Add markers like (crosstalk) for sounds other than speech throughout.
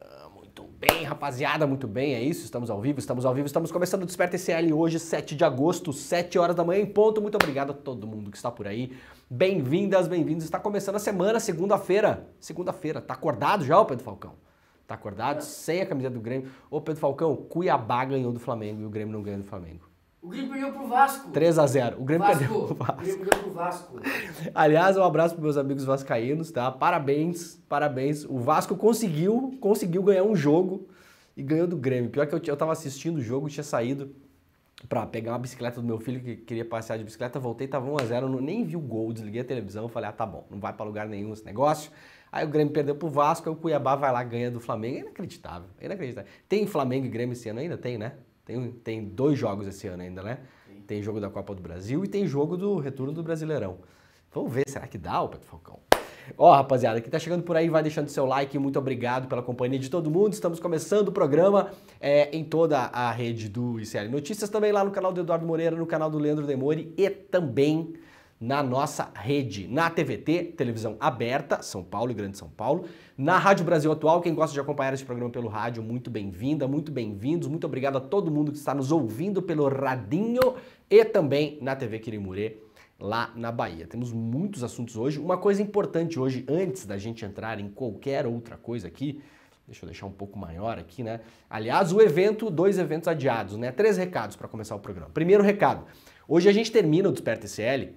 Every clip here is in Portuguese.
Ah, bem, rapaziada? Muito bem, é isso? Estamos ao vivo, estamos ao vivo, estamos começando o Desperta SL hoje, 7 de agosto, 7 horas da manhã em ponto. Muito obrigado a todo mundo que está por aí. Bem-vindas, bem-vindos. Está começando a semana, segunda-feira. Segunda-feira, tá acordado já, Pedro Falcão? Tá acordado? Sem a camisa do Grêmio. Ô, Pedro Falcão, Cuiabá ganhou do Flamengo e o Grêmio não ganhou do Flamengo. O Grêmio perdeu pro Vasco. 3 a 0 O Grêmio Vasco. perdeu pro Vasco. O Grêmio perdeu pro Vasco. (laughs) Aliás, um abraço pros meus amigos vascaínos, tá? Parabéns, parabéns. O Vasco conseguiu, conseguiu ganhar um jogo e ganhou do Grêmio. Pior que eu, eu tava assistindo o jogo, tinha saído para pegar uma bicicleta do meu filho que queria passear de bicicleta, voltei, tava 1 a 0 nem vi o gol, desliguei a televisão, falei: "Ah, tá bom, não vai para lugar nenhum esse negócio". Aí o Grêmio perdeu pro Vasco, aí o Cuiabá vai lá ganha do Flamengo. É inacreditável, é inacreditável. Tem Flamengo e Grêmio esse ano ainda? Tem, né? Tem, tem dois jogos esse ano ainda, né? Tem jogo da Copa do Brasil e tem jogo do retorno do Brasileirão. Vamos ver, será que dá, o Pedro Falcão? Ó, oh, rapaziada, que tá chegando por aí, vai deixando seu like. Muito obrigado pela companhia de todo mundo. Estamos começando o programa é, em toda a rede do ICL Notícias, também lá no canal do Eduardo Moreira, no canal do Leandro Demore e também na nossa rede, na TVT, televisão aberta, São Paulo e Grande São Paulo, na Rádio Brasil Atual, quem gosta de acompanhar esse programa pelo rádio, muito bem-vinda, muito bem-vindos, muito obrigado a todo mundo que está nos ouvindo pelo radinho e também na TV Quirimurê, lá na Bahia. Temos muitos assuntos hoje. Uma coisa importante hoje, antes da gente entrar em qualquer outra coisa aqui, deixa eu deixar um pouco maior aqui, né? Aliás, o evento, dois eventos adiados, né? Três recados para começar o programa. Primeiro recado, hoje a gente termina o Desperta SL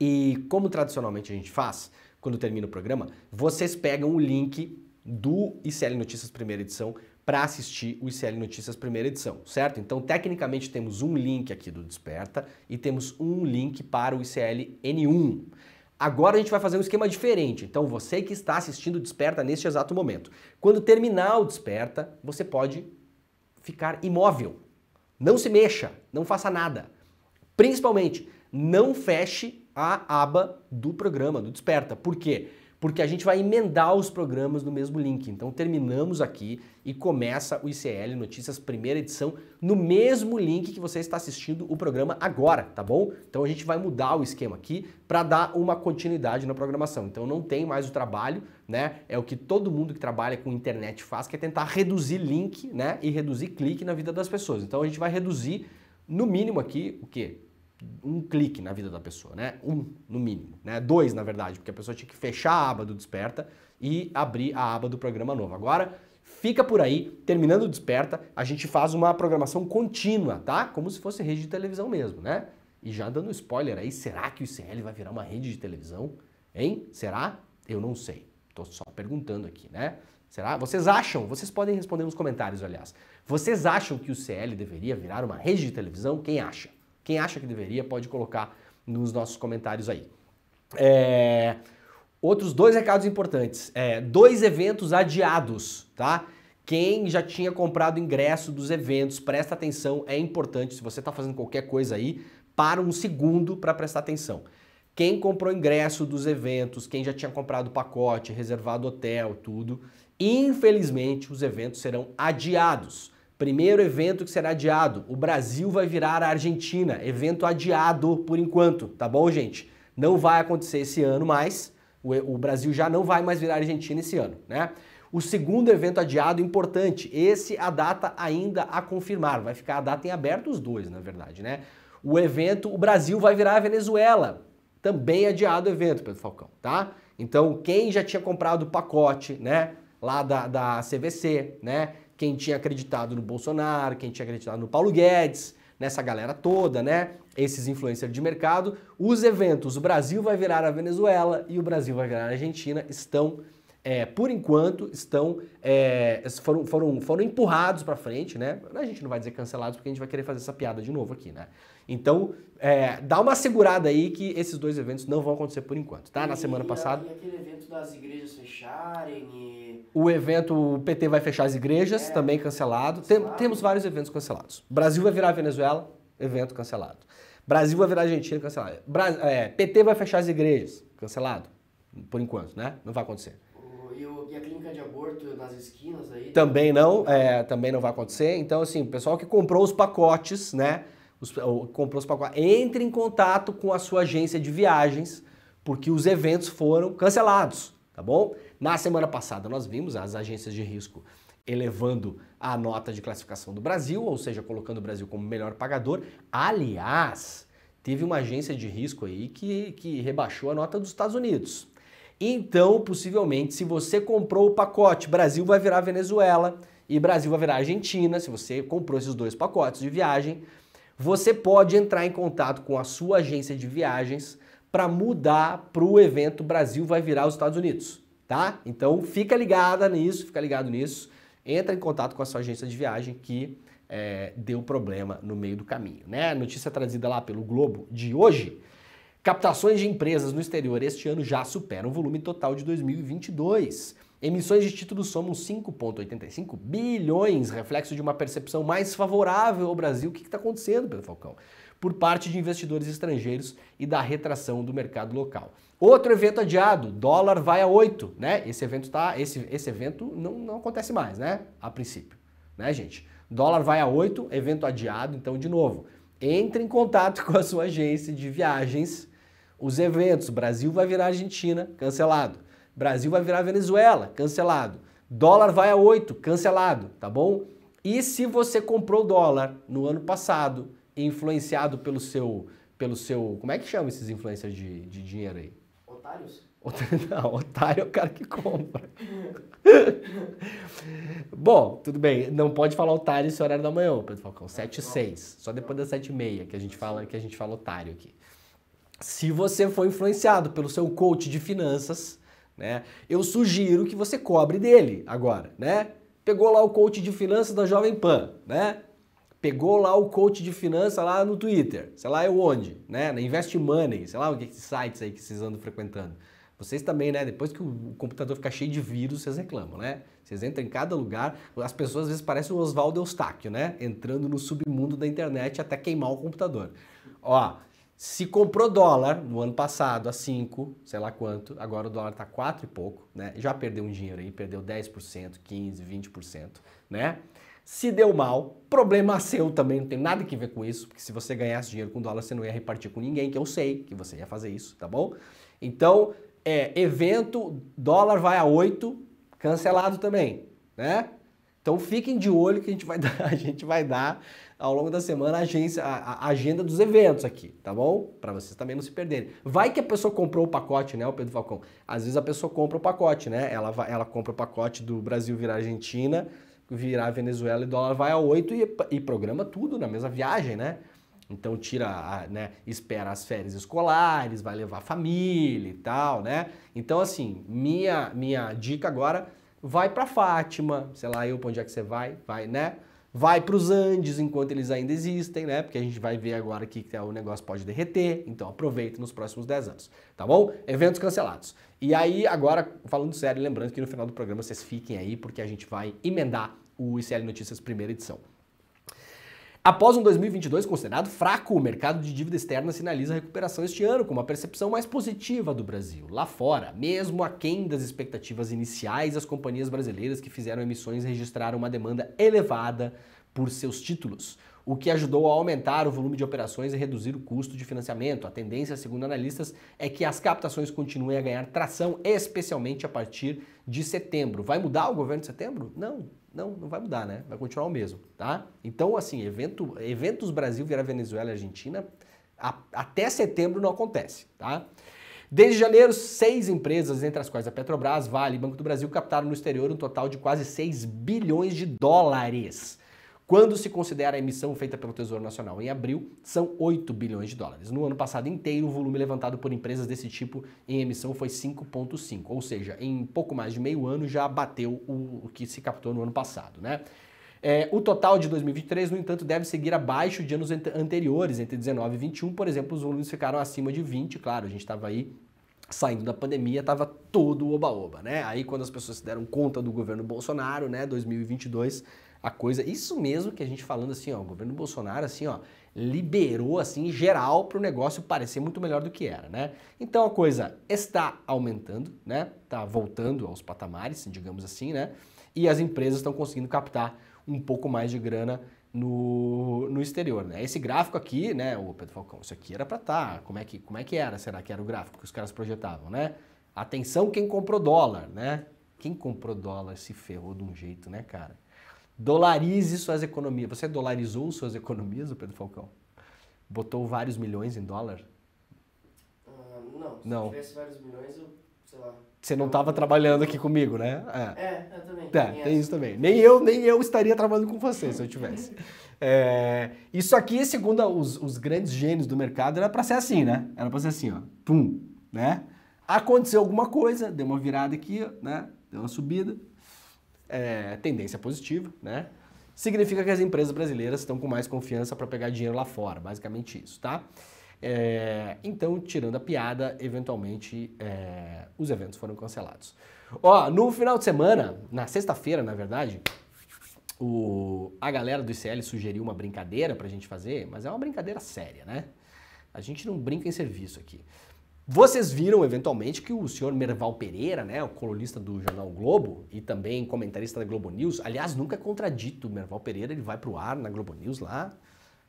e como tradicionalmente a gente faz, quando termina o programa, vocês pegam o link do ICL Notícias Primeira Edição para assistir o ICL Notícias Primeira Edição, certo? Então, tecnicamente, temos um link aqui do Desperta e temos um link para o ICL N1. Agora a gente vai fazer um esquema diferente. Então, você que está assistindo o Desperta neste exato momento, quando terminar o Desperta, você pode ficar imóvel. Não se mexa, não faça nada. Principalmente, não feche a aba do programa, do Desperta. Por quê? Porque a gente vai emendar os programas no mesmo link. Então terminamos aqui e começa o ICL Notícias primeira edição no mesmo link que você está assistindo o programa agora, tá bom? Então a gente vai mudar o esquema aqui para dar uma continuidade na programação. Então não tem mais o trabalho, né? É o que todo mundo que trabalha com internet faz, que é tentar reduzir link, né? E reduzir clique na vida das pessoas. Então a gente vai reduzir no mínimo aqui o quê? um clique na vida da pessoa, né? Um, no mínimo, né? Dois, na verdade, porque a pessoa tinha que fechar a aba do Desperta e abrir a aba do programa novo. Agora, fica por aí, terminando o Desperta, a gente faz uma programação contínua, tá? Como se fosse rede de televisão mesmo, né? E já dando spoiler aí, será que o ICL vai virar uma rede de televisão? Hein? Será? Eu não sei. Tô só perguntando aqui, né? Será? Vocês acham? Vocês podem responder nos comentários, aliás. Vocês acham que o CL deveria virar uma rede de televisão? Quem acha? Quem acha que deveria pode colocar nos nossos comentários aí. É... Outros dois recados importantes. É, dois eventos adiados, tá? Quem já tinha comprado ingresso dos eventos, presta atenção, é importante. Se você está fazendo qualquer coisa aí, para um segundo para prestar atenção. Quem comprou ingresso dos eventos, quem já tinha comprado pacote, reservado hotel, tudo, infelizmente os eventos serão adiados. Primeiro evento que será adiado. O Brasil vai virar a Argentina. Evento adiado por enquanto, tá bom, gente? Não vai acontecer esse ano mais. O, o Brasil já não vai mais virar a Argentina esse ano, né? O segundo evento adiado importante, esse a data ainda a confirmar, vai ficar a data em aberto os dois, na verdade, né? O evento, o Brasil vai virar a Venezuela, também adiado o evento, Pedro Falcão, tá? Então, quem já tinha comprado o pacote, né, lá da, da CVC, né, quem tinha acreditado no Bolsonaro, quem tinha acreditado no Paulo Guedes, nessa galera toda, né? Esses influencers de mercado, os eventos, o Brasil vai virar a Venezuela e o Brasil vai virar a Argentina, estão é, por enquanto, estão é, foram, foram, foram empurrados para frente, né? A gente não vai dizer cancelados porque a gente vai querer fazer essa piada de novo aqui, né? Então, é, dá uma segurada aí que esses dois eventos não vão acontecer por enquanto, tá? Na semana passada. E aquele evento das igrejas fecharem e... O evento, o PT vai fechar as igrejas, é. também cancelado. cancelado. Tem, temos vários eventos cancelados. Brasil vai virar Venezuela, evento cancelado. Brasil vai virar Argentina, cancelado. Bra é, PT vai fechar as igrejas, cancelado. Por enquanto, né? Não vai acontecer e a clínica de aborto nas esquinas aí? Também não, é, também não vai acontecer. Então, assim, o pessoal que comprou os pacotes, né? Os, comprou os pacotes, entre em contato com a sua agência de viagens, porque os eventos foram cancelados, tá bom? Na semana passada nós vimos as agências de risco elevando a nota de classificação do Brasil, ou seja, colocando o Brasil como melhor pagador. Aliás, teve uma agência de risco aí que, que rebaixou a nota dos Estados Unidos. Então, possivelmente, se você comprou o pacote, Brasil vai virar Venezuela e Brasil vai virar Argentina, se você comprou esses dois pacotes de viagem, você pode entrar em contato com a sua agência de viagens para mudar para o evento Brasil vai virar os Estados Unidos, tá? Então fica ligada nisso, fica ligado nisso, entra em contato com a sua agência de viagem que é, deu problema no meio do caminho, né? Notícia trazida lá pelo Globo de hoje. Captações de empresas no exterior este ano já superam o volume total de 2022. Emissões de títulos somam 5,85 bilhões, reflexo de uma percepção mais favorável ao Brasil. O que está acontecendo, Pedro Falcão? Por parte de investidores estrangeiros e da retração do mercado local. Outro evento adiado, dólar vai a 8, né? Esse evento tá, esse, esse evento não, não acontece mais, né? A princípio, né, gente? Dólar vai a 8, evento adiado, então de novo. Entre em contato (laughs) com a sua agência de viagens os eventos, Brasil vai virar Argentina, cancelado. Brasil vai virar Venezuela, cancelado. Dólar vai a 8, cancelado, tá bom? E se você comprou dólar no ano passado, influenciado pelo seu, pelo seu, como é que chama esses influencers de, de dinheiro aí? Otários? (laughs) Não, otário é o cara que compra. (laughs) Bom, tudo bem, não pode falar otário esse horário da manhã, Pedro Falcão, 7 e 6, só depois das 7 e meia que a gente fala, que a gente fala otário aqui. Se você foi influenciado pelo seu coach de finanças, né, eu sugiro que você cobre dele agora, né? Pegou lá o coach de finanças da Jovem Pan, né? Pegou lá o coach de finanças lá no Twitter, sei lá é onde, né? Na Invest Money, sei lá o que sites aí que vocês andam frequentando. Vocês também, né? Depois que o computador fica cheio de vírus, vocês reclamam, né? Vocês entram em cada lugar. As pessoas às vezes parecem o Oswaldo Eustáquio, né? Entrando no submundo da internet até queimar o computador. Ó, se comprou dólar no ano passado a 5, sei lá quanto, agora o dólar está 4 e pouco, né? Já perdeu um dinheiro aí, perdeu 10%, 15%, 20%, né? Se deu mal, problema seu também, não tem nada que ver com isso, porque se você ganhasse dinheiro com dólar, você não ia repartir com ninguém, que eu sei que você ia fazer isso, tá bom? Então, é, evento, dólar vai a 8, cancelado também, né? Então fiquem de olho que a gente vai (laughs) dar, a gente vai dar ao longo da semana a, agência, a, a agenda dos eventos aqui, tá bom? Para vocês também não se perderem. Vai que a pessoa comprou o pacote, né, o Pedro Falcão? Às vezes a pessoa compra o pacote, né? Ela, ela compra o pacote do Brasil virar Argentina, virar Venezuela e dólar vai a 8 e, e programa tudo na mesma viagem, né? Então tira, a, né, espera as férias escolares, vai levar família e tal, né? Então assim, minha minha dica agora vai para Fátima, sei lá eu para onde é que você vai, vai, né? Vai para os Andes enquanto eles ainda existem, né? Porque a gente vai ver agora que é, o negócio pode derreter, então aproveita nos próximos 10 anos, tá bom? Eventos cancelados. E aí, agora, falando sério, lembrando que no final do programa vocês fiquem aí, porque a gente vai emendar o ICL Notícias primeira edição. Após um 2022 considerado fraco, o mercado de dívida externa sinaliza recuperação este ano, com uma percepção mais positiva do Brasil. Lá fora, mesmo aquém das expectativas iniciais, as companhias brasileiras que fizeram emissões registraram uma demanda elevada por seus títulos, o que ajudou a aumentar o volume de operações e reduzir o custo de financiamento. A tendência, segundo analistas, é que as captações continuem a ganhar tração, especialmente a partir de setembro. Vai mudar o governo de setembro? Não, não, não vai mudar, né? Vai continuar o mesmo, tá? Então, assim, evento, eventos Brasil virar Venezuela e Argentina, a, até setembro não acontece, tá? Desde janeiro, seis empresas, entre as quais a Petrobras, Vale e Banco do Brasil, captaram no exterior um total de quase 6 bilhões de dólares. Quando se considera a emissão feita pelo Tesouro Nacional em abril, são 8 bilhões de dólares. No ano passado inteiro, o volume levantado por empresas desse tipo em emissão foi 5,5, ou seja, em pouco mais de meio ano já bateu o que se captou no ano passado, né? É, o total de 2023, no entanto, deve seguir abaixo de anos anteriores, entre 19 e 21, por exemplo, os volumes ficaram acima de 20, claro, a gente estava aí saindo da pandemia, estava todo o oba-oba, né? Aí quando as pessoas se deram conta do governo Bolsonaro, né, 2022 a coisa. Isso mesmo que a gente falando assim, ó, o governo Bolsonaro assim, ó, liberou assim geral para o negócio parecer muito melhor do que era, né? Então a coisa está aumentando, né? Tá voltando aos patamares, digamos assim, né? E as empresas estão conseguindo captar um pouco mais de grana no, no exterior, né? Esse gráfico aqui, né, o Pedro Falcão, isso aqui era para estar, tá, como é que como é que era? Será que era o gráfico que os caras projetavam, né? Atenção quem comprou dólar, né? Quem comprou dólar se ferrou de um jeito, né, cara? Dolarize suas economias. Você dolarizou suas economias, Pedro Falcão? Botou vários milhões em dólar? Uh, não, se não. eu tivesse vários milhões, eu, sei lá. Você não estava trabalhando aqui comigo, né? É, é eu também. Tá, tem isso também. Nem eu, nem eu estaria trabalhando com você se eu tivesse. (laughs) É, isso aqui, segundo os, os grandes gênios do mercado, era para ser assim, né? Era para ser assim, ó. Pum, né? Aconteceu alguma coisa, deu uma virada aqui, né? Deu uma subida, é, tendência positiva, né? Significa que as empresas brasileiras estão com mais confiança para pegar dinheiro lá fora, basicamente isso, tá? É, então, tirando a piada, eventualmente é, os eventos foram cancelados. Ó, no final de semana, na sexta-feira, na verdade, o, a galera do ICL sugeriu uma brincadeira para a gente fazer, mas é uma brincadeira séria, né? A gente não brinca em serviço aqui. Vocês viram, eventualmente, que o senhor Merval Pereira, né, o colunista do jornal Globo e também comentarista da Globo News, aliás, nunca é contradito, o Merval Pereira, ele vai para o ar na Globo News lá,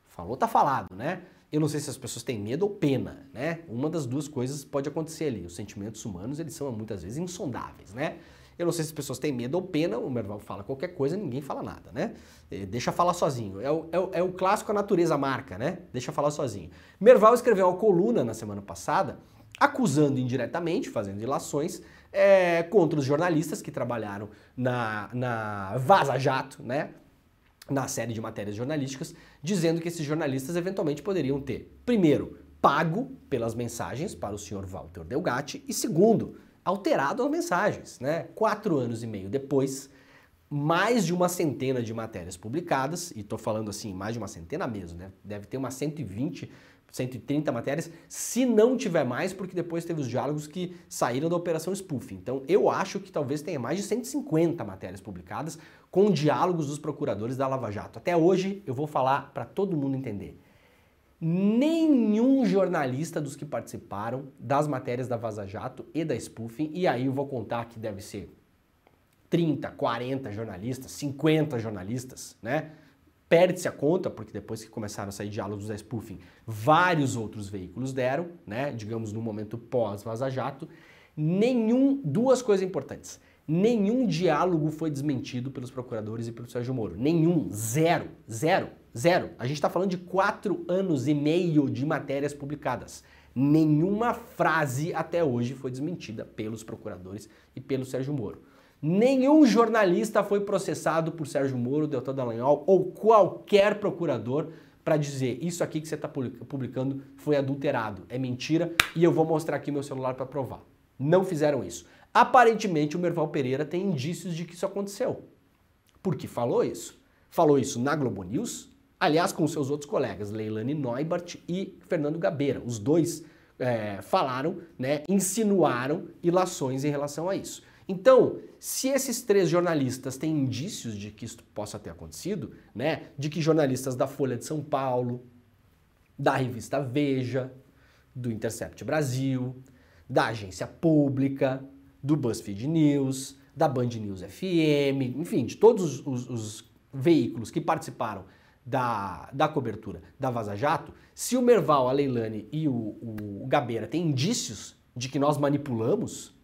falou, tá falado, né? Eu não sei se as pessoas têm medo ou pena, né? Uma das duas coisas pode acontecer ali. Os sentimentos humanos, eles são muitas vezes insondáveis, né? Eu não sei se as pessoas têm medo ou pena, o Merval fala qualquer coisa ninguém fala nada, né? É, deixa falar sozinho. É o, é o, é o clássico a natureza marca, né? Deixa falar sozinho. Merval escreveu uma coluna na semana passada acusando indiretamente, fazendo ilações, é, contra os jornalistas que trabalharam na, na Vaza Jato, né? Na série de matérias jornalísticas, dizendo que esses jornalistas eventualmente poderiam ter, primeiro, pago pelas mensagens para o senhor Walter Delgatti, e segundo, alterado as mensagens, né? Quatro anos e meio depois, mais de uma centena de matérias publicadas, e estou falando assim, mais de uma centena mesmo, né? Deve ter umas 120 130 matérias, se não tiver mais, porque depois teve os diálogos que saíram da operação spoof. Então eu acho que talvez tenha mais de 150 matérias publicadas com diálogos dos procuradores da Lava Jato. Até hoje eu vou falar para todo mundo entender. Nenhum jornalista dos que participaram das matérias da Vaza Jato e da spoofing, e aí eu vou contar que deve ser 30, 40 jornalistas, 50 jornalistas, né? perde-se a conta, porque depois que começaram a sair diálogos da spoofing, vários outros veículos deram, né? Digamos no momento pós-Vaza Jato, nenhum, duas coisas importantes. Nenhum diálogo foi desmentido pelos procuradores e pelo Sérgio Moro. Nenhum, zero, zero, zero. A gente está falando de quatro anos e meio de matérias publicadas. Nenhuma frase até hoje foi desmentida pelos procuradores e pelo Sérgio Moro. Nenhum jornalista foi processado por Sérgio Moro, Deltan Dallagnol ou qualquer procurador para dizer isso aqui que você está publicando foi adulterado, é mentira e eu vou mostrar aqui meu celular para provar. Não fizeram isso. Aparentemente o Merval Pereira tem indícios de que isso aconteceu. Por que falou isso. Falou isso na Globo News, aliás, com seus outros colegas, Leilani Neubert e Fernando Gabeira. Os dois é, falaram, né, insinuaram ilações em relação a isso. Então, se esses três jornalistas têm indícios de que isso possa ter acontecido, né? De que jornalistas da Folha de São Paulo, da revista Veja, do Intercept Brasil, da agência pública, do BuzzFeed News, da Band News FM, enfim, de todos os, os veículos que participaram da, da cobertura da Vaza Jato, se o Merval, a Leilani e o, o Gabeira têm indícios de que nós manipulamos,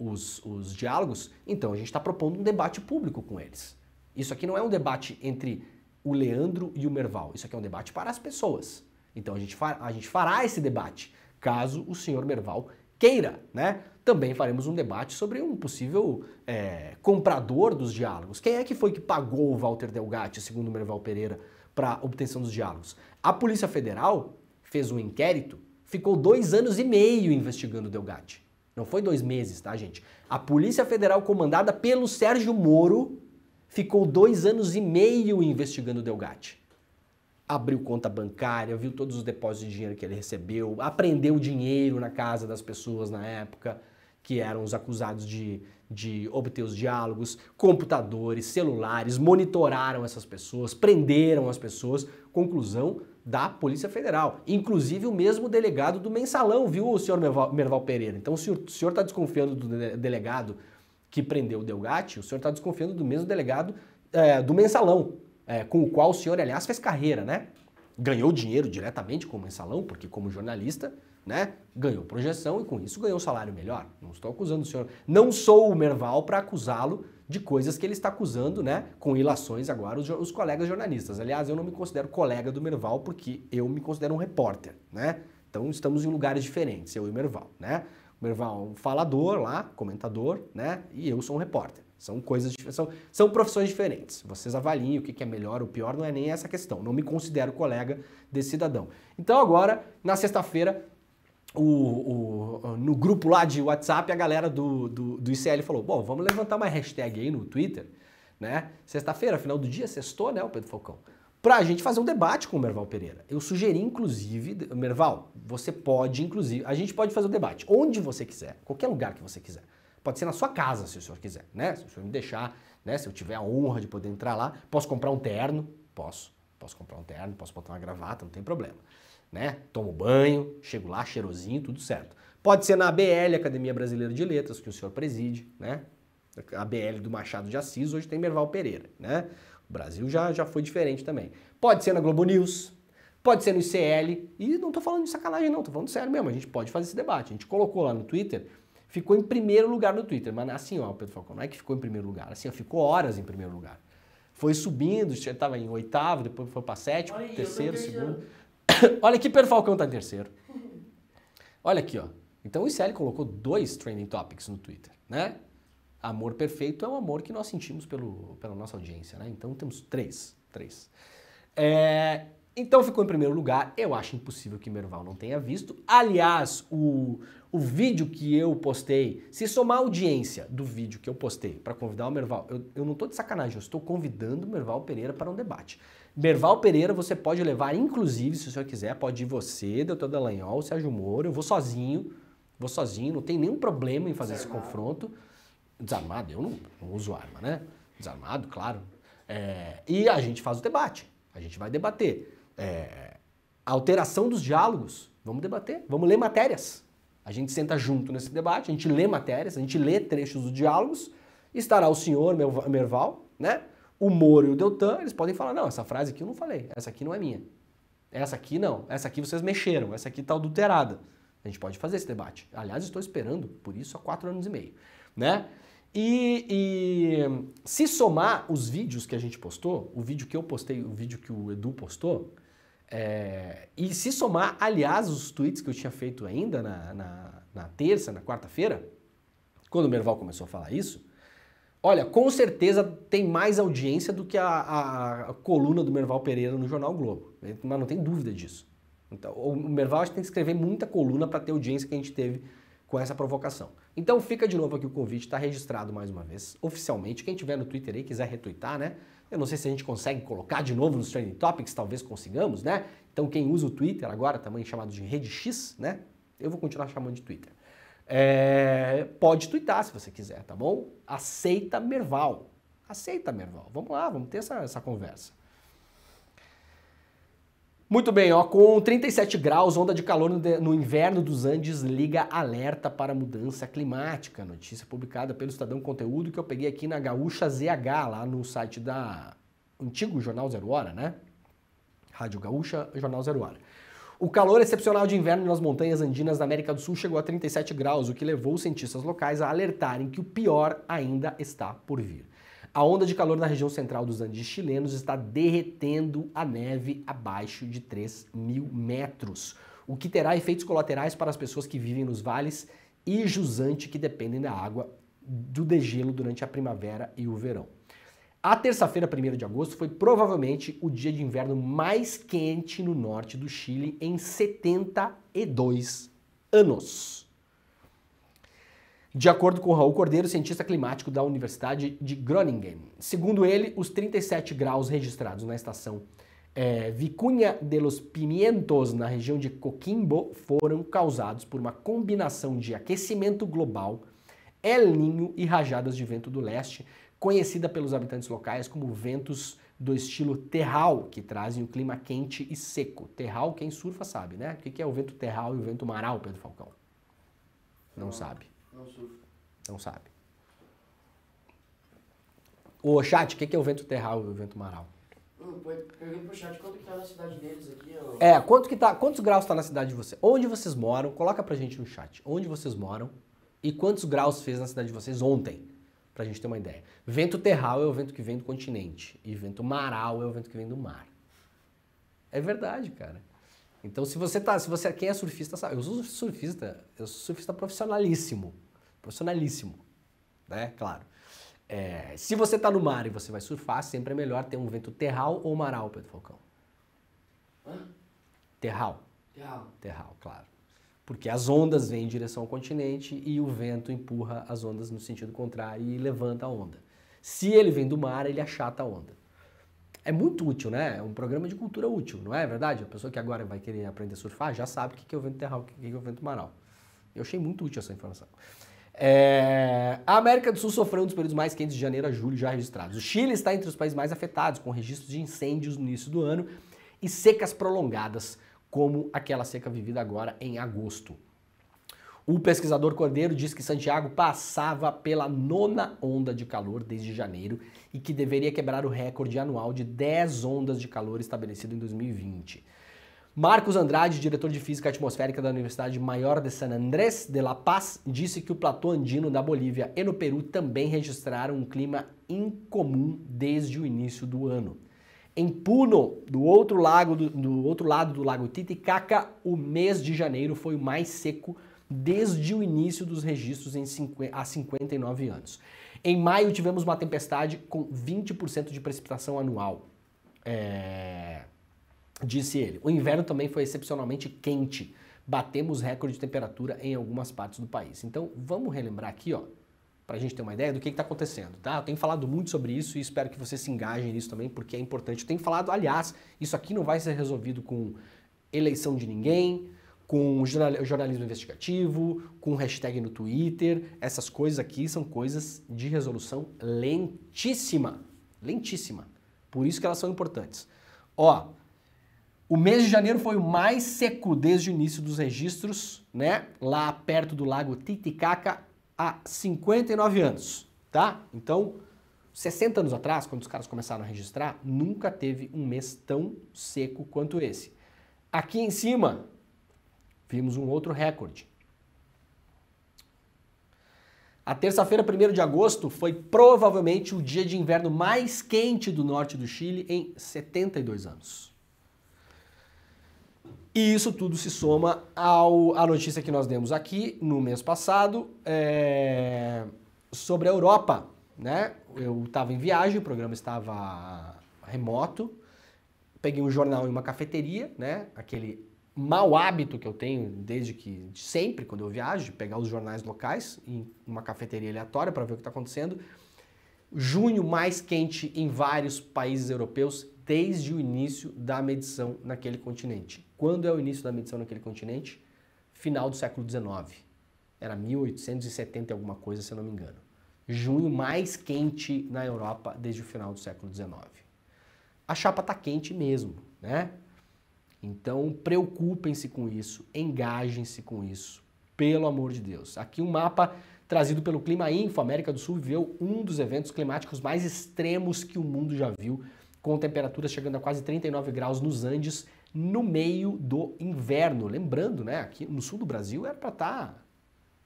os, os diálogos, então a gente está propondo um debate público com eles. Isso aqui não é um debate entre o Leandro e o Merval, isso aqui é um debate para as pessoas. Então a gente, a gente fará esse debate, caso o senhor Merval queira, né? Também faremos um debate sobre um possível é, comprador dos diálogos. Quem é que foi que pagou o Walter Delgatti, segundo o Merval Pereira, para obtenção dos diálogos? A Polícia Federal fez um inquérito, ficou dois anos e meio investigando o Delgatti. Não foi dois meses, tá, gente? A Polícia Federal, comandada pelo Sérgio Moro, ficou dois anos e meio investigando o Delgatti. Abriu conta bancária, viu todos os depósitos de dinheiro que ele recebeu, apreendeu dinheiro na casa das pessoas na época, que eram os acusados de, de obter os diálogos, computadores, celulares, monitoraram essas pessoas, prenderam as pessoas. Conclusão: da Polícia Federal. Inclusive o mesmo delegado do mensalão, viu, o senhor Merval, Merval Pereira? Então, se o senhor está desconfiando do delegado que prendeu o Delgatti, o senhor está desconfiando do mesmo delegado é, do mensalão, é, com o qual o senhor, aliás, fez carreira, né? Ganhou dinheiro diretamente com o mensalão, porque, como jornalista, né? Ganhou projeção e com isso ganhou um salário melhor. Não estou acusando o senhor. Não sou o Merval para acusá-lo de coisas que ele está acusando, né? Com ilações agora os, os, colegas jornalistas. Aliás, eu não me considero colega do Merval porque eu me considero um repórter, né? Então estamos em lugares diferentes, eu e o Merval, né? O Merval é um falador lá, comentador, né? E eu sou um repórter. São coisas são, são profissões diferentes. Vocês avaliem o que é melhor ou pior, não é nem essa questão. Não me considero colega desse cidadão. Então agora, na sexta-feira, o, o, no grupo lá de WhatsApp, a galera do, do, do ICL falou: bom, vamos levantar uma hashtag aí no Twitter, né? Sexta-feira, final do dia, sextou, né, o Pedro Falcão? Para a gente fazer um debate com o Merval Pereira. Eu sugeri, inclusive, Merval, você pode, inclusive, a gente pode fazer o um debate onde você quiser, qualquer lugar que você quiser. Pode ser na sua casa, se o senhor quiser, né? Se o senhor me deixar, né? Se eu tiver a honra de poder entrar lá, posso comprar um terno? Posso. Posso comprar um terno, posso botar uma gravata, não tem problema né? Tomo banho, chego lá cheirosinho, tudo certo. Pode ser na ABL, Academia Brasileira de Letras, que o senhor preside, né? A ABL do Machado de Assis, hoje tem Merval Pereira, né? O Brasil já, já foi diferente também. Pode ser na Globo News, pode ser no ICL, e não estou falando de sacanagem não, estou falando sério mesmo, a gente pode fazer esse debate. A gente colocou lá no Twitter, ficou em primeiro lugar no Twitter, mas assim ó, Pedro Falcão, não é que ficou em primeiro lugar, assim ó, ficou horas em primeiro lugar. Foi subindo, estava em oitavo, depois foi para sétimo, Olha, terceiro, segundo... (coughs) Olha aqui, Pedro Falcão está em terceiro. Olha aqui, ó. Então o ICL colocou dois trending topics no Twitter, né? Amor perfeito é o amor que nós sentimos pelo, pela nossa audiência, né? Então temos três, três. É, então ficou em primeiro lugar. Eu acho impossível que Merval não tenha visto. Aliás, o, o vídeo que eu postei, se somar a audiência do vídeo que eu postei para convidar o Merval, eu, eu não estou de sacanagem, eu estou convidando o Merval Pereira para um debate. Berval Pereira, você pode levar, inclusive, se o senhor quiser, pode ir você, doutor Dallagnol, Sérgio Moro, eu vou sozinho, vou sozinho, não tem nenhum problema em fazer Desarmado. esse confronto. Desarmado, eu não, não uso arma, né? Desarmado, claro. É, e a gente faz o debate, a gente vai debater. É, alteração dos diálogos, vamos debater, vamos ler matérias. A gente senta junto nesse debate, a gente lê matérias, a gente lê trechos dos diálogos. Estará o senhor Merval, né? o Moro e o Deltan, eles podem falar: não, essa frase aqui eu não falei, essa aqui não é minha. Essa aqui não, essa aqui vocês mexeram, essa aqui está adulterada. A gente pode fazer esse debate. Aliás, estou esperando por isso há quatro anos e meio. Né? E, e, se somar os vídeos que a gente postou, o vídeo que eu postei, o vídeo que o Edu postou, é, e se somar, aliás, os tweets que eu tinha feito ainda na, na, na terça, na quarta-feira, quando o Merval começou a falar isso, Olha, com certeza tem mais audiência do que a, a, a coluna do Merval Pereira no Jornal Globo, né? mas não tem dúvida disso. Então, o Merval que tem que escrever muita coluna para ter audiência que a gente teve com essa provocação. Então fica de novo aqui o convite, está registrado mais uma vez, oficialmente. Quem tiver no Twitter aí, quiser retweetar, né? Eu não sei se a gente consegue colocar de novo nos Trending Topics, talvez consigamos, né? Então quem usa o Twitter agora, também chamado de Rede X, né? Eu vou continuar chamando de Twitter. É, pode twittar se você quiser, tá bom? Aceita Merval. Aceita Merval. Vamos lá, vamos ter essa, essa conversa. Muito bem, ó, com 37 graus, onda de calor no, no inverno dos Andes liga alerta para mudança climática. Notícia publicada pelo Estadão Conteúdo que eu peguei aqui na Gaúcha ZH, lá no site da antigo Jornal Zero Hora, né? Rádio Gaúcha, Jornal Zero Hora. O calor excepcional de inverno nas montanhas andinas da América do Sul chegou a 37 graus, o que levou os cientistas locais a alertarem que o pior ainda está por vir. A onda de calor na região central dos Andes chilenos está derretendo a neve abaixo de 3 mil metros, o que terá efeitos colaterais para as pessoas que vivem nos vales e jusante que dependem da água do degelo durante a primavera e o verão. A terça-feira, 1 de agosto, foi provavelmente o dia de inverno mais quente no norte do Chile em 72 anos. De acordo com Raul Cordeiro, cientista climático da Universidade de Groningen. Segundo ele, os 37 graus registrados na estação é, Vicunha de los Pimientos, na região de Coquimbo, foram causados por uma combinação de aquecimento global, El e rajadas de vento do leste, conhecida pelos habitantes locais como ventos do estilo terral, que trazem o clima quente e seco. Terral, quem surfa sabe, né? O que é o vento terral e o vento maral, Pedro Falcão? Não, não sabe. Não surfa. Não sabe. Ô, chat, o que é o vento terral e o vento maral? Pergunta pro chat quanto que tá na cidade deles aqui. É, quanto que tá, quantos graus tá na cidade de você? Onde vocês moram? Coloca pra gente no chat. Onde vocês moram e quantos graus fez na cidade de vocês ontem? para a gente ter uma ideia. Vento terral é o vento que vem do continente e vento maral é o vento que vem do mar. É verdade, cara. Então, se você tá, se você quem é surfista sabe, eu sou surfista, eu sou surfista profissionalíssimo, profissionalíssimo, né? Claro. É, se você está no mar e você vai surfar, sempre é melhor ter um vento terral ou maral, Pedro Falcão. Hã? Terral. Terral. Terral, claro porque as ondas vêm em direção ao continente e o vento empurra as ondas no sentido contrário e levanta a onda. Se ele vem do mar, ele achata a onda. É muito útil, né? É um programa de cultura útil, não é verdade? A pessoa que agora vai querer aprender a surfar já sabe o que é o vento terral, o que é o vento é maral. Eu achei muito útil essa informação. É... A América do Sul sofreu um dos períodos mais quentes de janeiro a julho já registrados. O Chile está entre os países mais afetados, com registros de incêndios no início do ano e secas prolongadas como aquela seca vivida agora em agosto. O pesquisador Cordeiro diz que Santiago passava pela nona onda de calor desde janeiro e que deveria quebrar o recorde anual de 10 ondas de calor estabelecido em 2020. Marcos Andrade, diretor de Física Atmosférica da Universidade Maior de San Andrés de La Paz, disse que o platô andino da Bolívia e no Peru também registraram um clima incomum desde o início do ano. Em Puno, do outro, lago do, do outro lado do lago Titicaca, o mês de janeiro foi o mais seco desde o início dos registros em 50, há 59 anos. Em maio tivemos uma tempestade com 20% de precipitação anual. É... Disse ele. O inverno também foi excepcionalmente quente. Batemos recorde de temperatura em algumas partes do país. Então vamos relembrar aqui, ó para a gente ter uma ideia do que está acontecendo. Tá? Eu tenho falado muito sobre isso e espero que você se engaje nisso também, porque é importante. Eu tenho falado, aliás, isso aqui não vai ser resolvido com eleição de ninguém, com jornalismo investigativo, com hashtag no Twitter. Essas coisas aqui são coisas de resolução lentíssima. Lentíssima. Por isso que elas são importantes. Ó, o mês de janeiro foi o mais seco desde o início dos registros, né? Lá perto do lago Titicaca, há 59 anos, tá? Então, 60 anos atrás, quando os caras começaram a registrar, nunca teve um mês tão seco quanto esse. Aqui em cima, vimos um outro recorde. A terça-feira, 1 de agosto, foi provavelmente o dia de inverno mais quente do norte do Chile em 72 anos. E isso tudo se soma ao, à notícia que nós demos aqui no mês passado é, sobre a Europa. Né? Eu estava em viagem, o programa estava remoto, peguei um jornal em uma cafeteria, né? aquele mau hábito que eu tenho desde que de sempre, quando eu viajo, de pegar os jornais locais em uma cafeteria aleatória para ver o que está acontecendo. Junho mais quente em vários países europeus desde o início da medição naquele continente. Quando é o início da medição naquele continente? Final do século XIX. Era 1870 e alguma coisa, se eu não me engano. Junho mais quente na Europa desde o final do século XIX. A chapa está quente mesmo, né? Então, preocupem-se com isso, engajem-se com isso, pelo amor de Deus. Aqui um mapa trazido pelo Clima Info, América do Sul viveu um dos eventos climáticos mais extremos que o mundo já viu, com temperaturas chegando a quase 39 graus nos Andes no meio do inverno. Lembrando, né, aqui no sul do Brasil era para estar.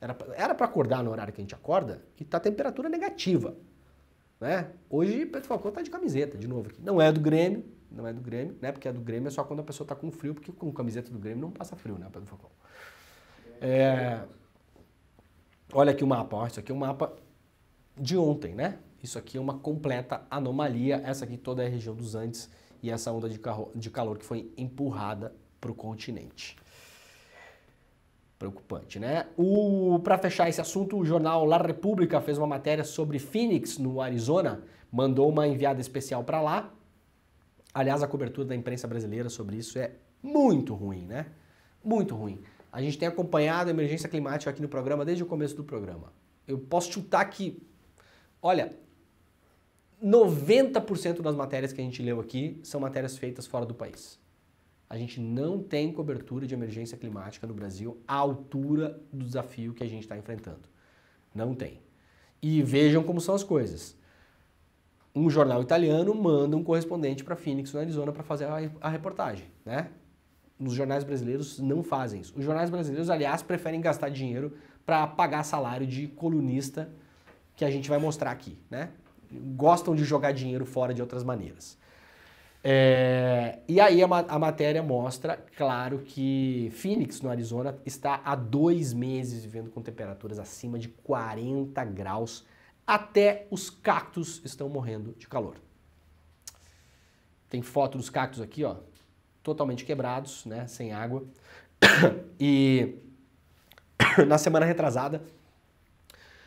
Tá, era para acordar no horário que a gente acorda e tá temperatura negativa. Né? Hoje Pedro Falcão tá de camiseta, de novo aqui. Não é do Grêmio, não é do Grêmio, né? Porque é do Grêmio é só quando a pessoa tá com frio, porque com camiseta do Grêmio não passa frio, né, Pedro Falcão? É... Olha aqui o mapa, ó. isso aqui é um mapa de ontem, né? Isso aqui é uma completa anomalia. Essa aqui toda é a região dos Andes e essa onda de, carro, de calor que foi empurrada para o continente. Preocupante, né? Para fechar esse assunto, o jornal La República fez uma matéria sobre Phoenix, no Arizona, mandou uma enviada especial para lá. Aliás, a cobertura da imprensa brasileira sobre isso é muito ruim, né? Muito ruim. A gente tem acompanhado a emergência climática aqui no programa desde o começo do programa. Eu posso chutar que, olha, 90% das matérias que a gente leu aqui são matérias feitas fora do país. A gente não tem cobertura de emergência climática no Brasil à altura do desafio que a gente está enfrentando. Não tem. E vejam como são as coisas. Um jornal italiano manda um correspondente para Phoenix, no Arizona, para fazer a, a reportagem, né? Os jornais brasileiros não fazem isso. Os jornais brasileiros, aliás, preferem gastar dinheiro para pagar salário de colunista que a gente vai mostrar aqui, né? gostam de jogar dinheiro fora de outras maneiras. É, e aí a, a, matéria mostra, claro, que Phoenix, no Arizona, está há dois meses vivendo com temperaturas acima de 40 graus. Até os cactos estão morrendo de calor. Tem foto dos cactos aqui, ó, totalmente quebrados, né, sem água. (coughs) e (coughs) na semana retrasada,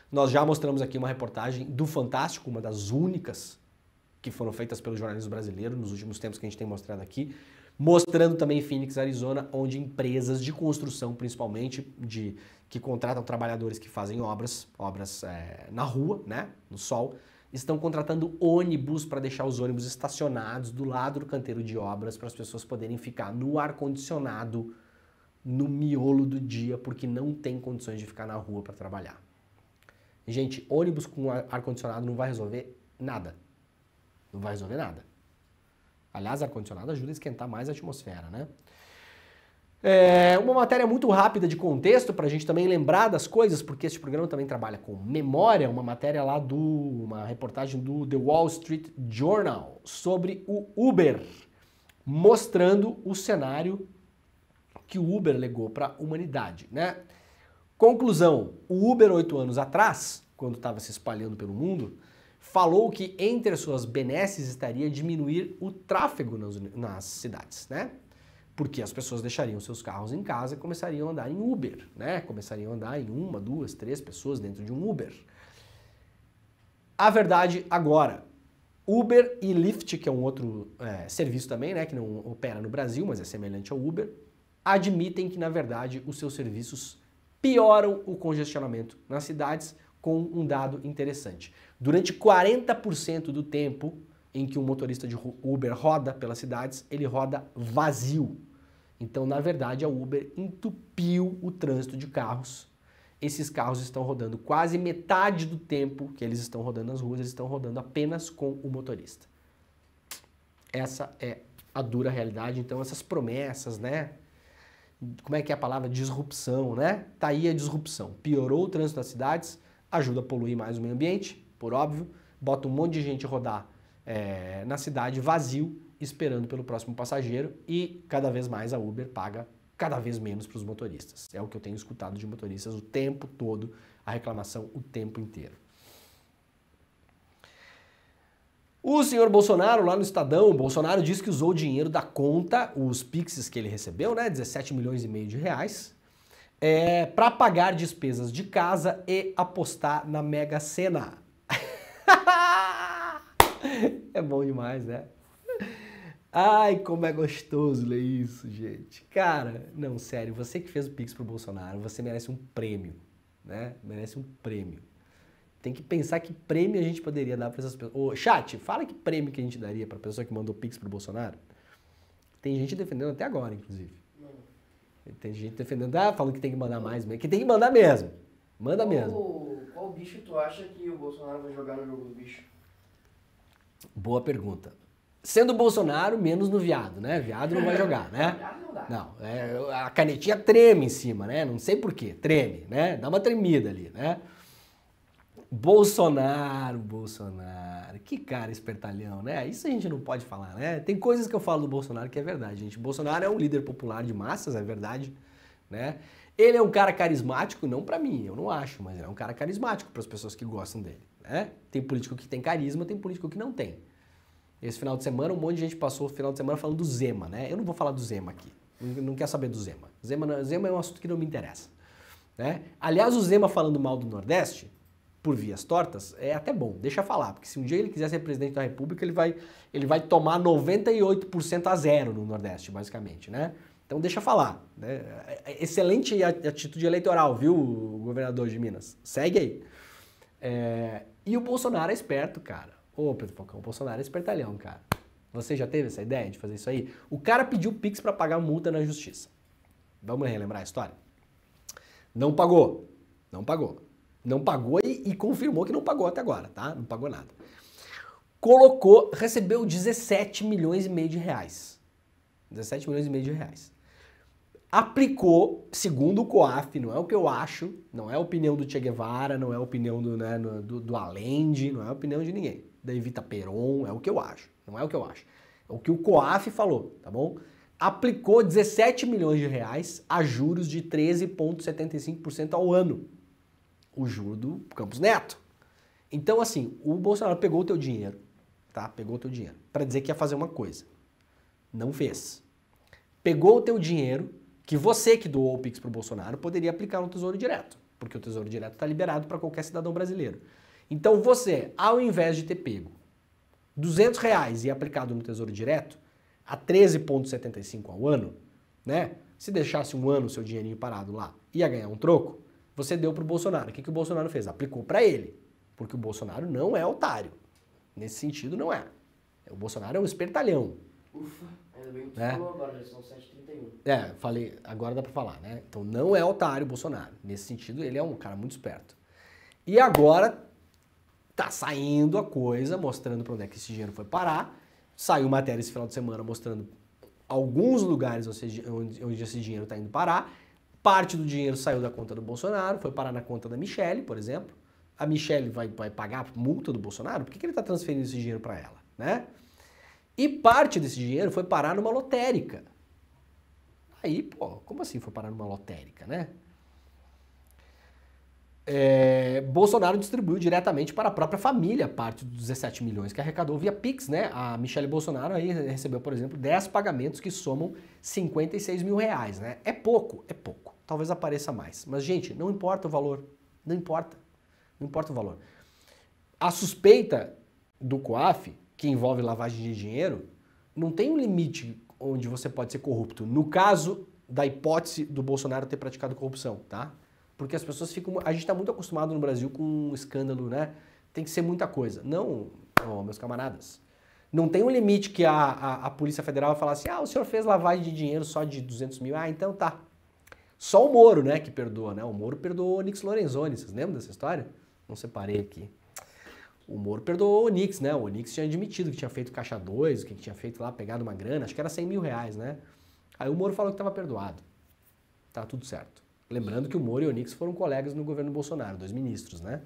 nós já mostramos aqui uma reportagem do Fantástico, uma das únicas que foram feitas pelo jornalismo brasileiro nos últimos tempos que a gente tem mostrado aqui, mostrando também Phoenix, Arizona, onde empresas de construção, principalmente, de que contratam trabalhadores que fazem obras, obras é, na rua, né, no sol, estão contratando ônibus para deixar os ônibus estacionados do lado do canteiro de obras para as pessoas poderem ficar no ar condicionado no miolo do dia porque não tem condições de ficar na rua para trabalhar. Gente, ônibus com ar-condicionado não vai resolver nada. Não vai resolver nada. Aliás, ar-condicionado ajuda a esquentar mais a atmosfera, né? É uma matéria muito rápida de contexto para a gente também lembrar das coisas, porque este programa também trabalha com memória, uma matéria lá do. uma reportagem do The Wall Street Journal sobre o Uber, mostrando o cenário que o Uber legou para a humanidade, né? Conclusão: o Uber, oito anos atrás, quando estava se espalhando pelo mundo, falou que entre as suas benesses estaria diminuir o tráfego nas, nas cidades, né? Porque as pessoas deixariam seus carros em casa e começariam a andar em Uber, né? Começariam a andar em uma, duas, três pessoas dentro de um Uber. A verdade agora, Uber e Lyft, que é um outro é, serviço também, né, que não opera no Brasil, mas é semelhante ao Uber, admitem que, na verdade, os seus serviços pioram o congestionamento nas cidades com um dado interessante. Durante 40% do tempo em que um motorista de Uber roda pelas cidades, ele roda vazio. Então, na verdade, a Uber entupiu o trânsito de carros. Esses carros estão rodando quase metade do tempo que eles estão rodando nas ruas, eles estão rodando apenas com o motorista. Essa é a dura realidade. Então, essas promessas, né? como é que é a palavra? Disrupção, né? Tá aí a disrupção. Piorou o trânsito das cidades, ajuda a poluir mais o meio ambiente, por óbvio, bota um monte de gente rodar é, na cidade vazio, esperando pelo próximo passageiro e cada vez mais a Uber paga cada vez menos para os motoristas. É o que eu tenho escutado de motoristas o tempo todo, a reclamação o tempo inteiro. O senhor Bolsonaro, lá no Estadão, Bolsonaro disse que usou o dinheiro da conta, os Pixes que ele recebeu, né? 17 milhões e meio de reais, é, para pagar despesas de casa e apostar na Mega Sena. (laughs) é bom demais, né? Ai, como é gostoso ler isso, gente. Cara, não, sério, você que fez o Pix pro Bolsonaro, você merece um prêmio, né? Merece um prêmio tem que pensar que prêmio a gente poderia dar para essas pessoas. Ô, chat, fala que prêmio que a gente daria para a pessoa que mandou pix para o Bolsonaro. Tem gente defendendo até agora, inclusive. Tem gente defendendo, ah, falando que tem que mandar mais, que tem que mandar mesmo. Manda qual, mesmo. Qual bicho tu acha que o Bolsonaro vai jogar no jogo do bicho? Boa pergunta. Sendo Bolsonaro, menos no viado, né? Viado não vai (laughs) jogar, né? Viado não dá. Não, é, a canetinha treme em cima, né? Não sei porquê, treme, né? Dá uma tremida ali, né? Bolsonaro, Bolsonaro, que cara espertalhão, né? Isso a gente não pode falar, né? Tem coisas que eu falo do Bolsonaro que é verdade, gente. Bolsonaro é um líder popular de massas, é verdade, né? Ele é um cara carismático, não para mim, eu não acho, mas ele é um cara carismático para as pessoas que gostam dele, né? Tem político que tem carisma, tem político que não tem. Esse final de semana, um monte de gente passou o final de semana falando do Zema, né? Eu não vou falar do Zema aqui. Não quer saber do Zema. Zema, não, Zema é um assunto que não me interessa. Né? Aliás, o Zema falando mal do Nordeste, por vias tortas, é até bom, deixa falar, porque se um dia ele quiser ser presidente da República, ele vai, ele vai tomar 98% a zero no Nordeste, basicamente, né? Então deixa falar. Né? É, é excelente atitude eleitoral, viu, governador de Minas? Segue aí. É... E o Bolsonaro é esperto, cara. Ô, Pedro Falcão, o Bolsonaro é espertalhão, cara. Você já teve essa ideia de fazer isso aí? O cara pediu Pix para pagar multa na justiça. Vamos relembrar a história? Não pagou. Não pagou. Não pagou e, e, confirmou que não pagou até agora, tá? Não pagou nada. Colocou, recebeu 17 milhões e meio de reais. 17 milhões e meio de reais. Aplicou, segundo o COAF, não é o que eu acho, não é a opinião do Che Guevara, não é a opinião do, né, do, do Allende, não é a opinião de ninguém. Da Evita Peron, é o que eu acho, não é o que eu acho. É o que o COAF falou, tá bom? aplicou 17 milhões de reais a juros de 13,75% ao ano o juro do Campos Neto. Então, assim, o Bolsonaro pegou o teu dinheiro, tá? Pegou o teu dinheiro para dizer que ia fazer uma coisa. Não fez. Pegou o teu dinheiro que você que doou o Pix para o Bolsonaro poderia aplicar no Tesouro Direto, porque o Tesouro Direto está liberado para qualquer cidadão brasileiro. Então, você, ao invés de ter pego 200 reais e aplicado no Tesouro Direto, a 13,75 ao ano, né? Se deixasse um ano o seu dinheirinho parado lá, ia ganhar um troco? você deu para o Bolsonaro. O que, que o Bolsonaro fez? Aplicou para ele. Porque o Bolsonaro não é otário. Nesse sentido, não é. O Bolsonaro é um espertalhão. Ufa, ainda bem que né? falou agora, já são 7h31. É, falei, agora dá para falar, né? Então não é otário o Bolsonaro. Nesse sentido, ele é um cara muito esperto. E agora tá saindo a coisa, mostrando para onde é que esse dinheiro foi parar. Saiu matéria esse final de semana mostrando alguns lugares onde esse dinheiro está indo parar. Parte do dinheiro saiu da conta do Bolsonaro, foi parar na conta da Michelle, por exemplo. A Michelle vai, vai pagar a multa do Bolsonaro? Por que, que ele está transferindo esse dinheiro para ela? Né? E parte desse dinheiro foi parar numa lotérica. Aí, pô, como assim foi parar numa lotérica, né? É, Bolsonaro distribuiu diretamente para a própria família parte dos 17 milhões que arrecadou via Pix, né? A Michelle Bolsonaro aí recebeu, por exemplo, 10 pagamentos que somam 56 mil reais, né? É pouco, é pouco talvez apareça mais. Mas, gente, não importa o valor. Não importa. Não importa o valor. A suspeita do COAF, que envolve lavagem de dinheiro, não tem um limite onde você pode ser corrupto. No caso da hipótese do Bolsonaro ter praticado corrupção, tá? Porque as pessoas ficam. A gente está muito acostumado no Brasil com um escândalo, né? Tem que ser muita coisa. Não, oh, meus camaradas. Não tem um limite que a, a, a Polícia Federal vai falar assim: ah, o senhor fez lavagem de dinheiro só de 200 mil. Ah, então tá. Só o Moro, né, que perdoa, né? O Moro perdoou o Nix Lorenzoni, vocês lembram dessa história? Não separei aqui. O Moro perdoou o Onix, né? O Onix tinha admitido que tinha feito caixa 2, que tinha feito lá, pegado uma grana, acho que era 100 mil reais, né? Aí o Moro falou que estava perdoado. Tá tudo certo. Lembrando que o Moro e o Onix foram colegas no governo Bolsonaro, dois ministros, né?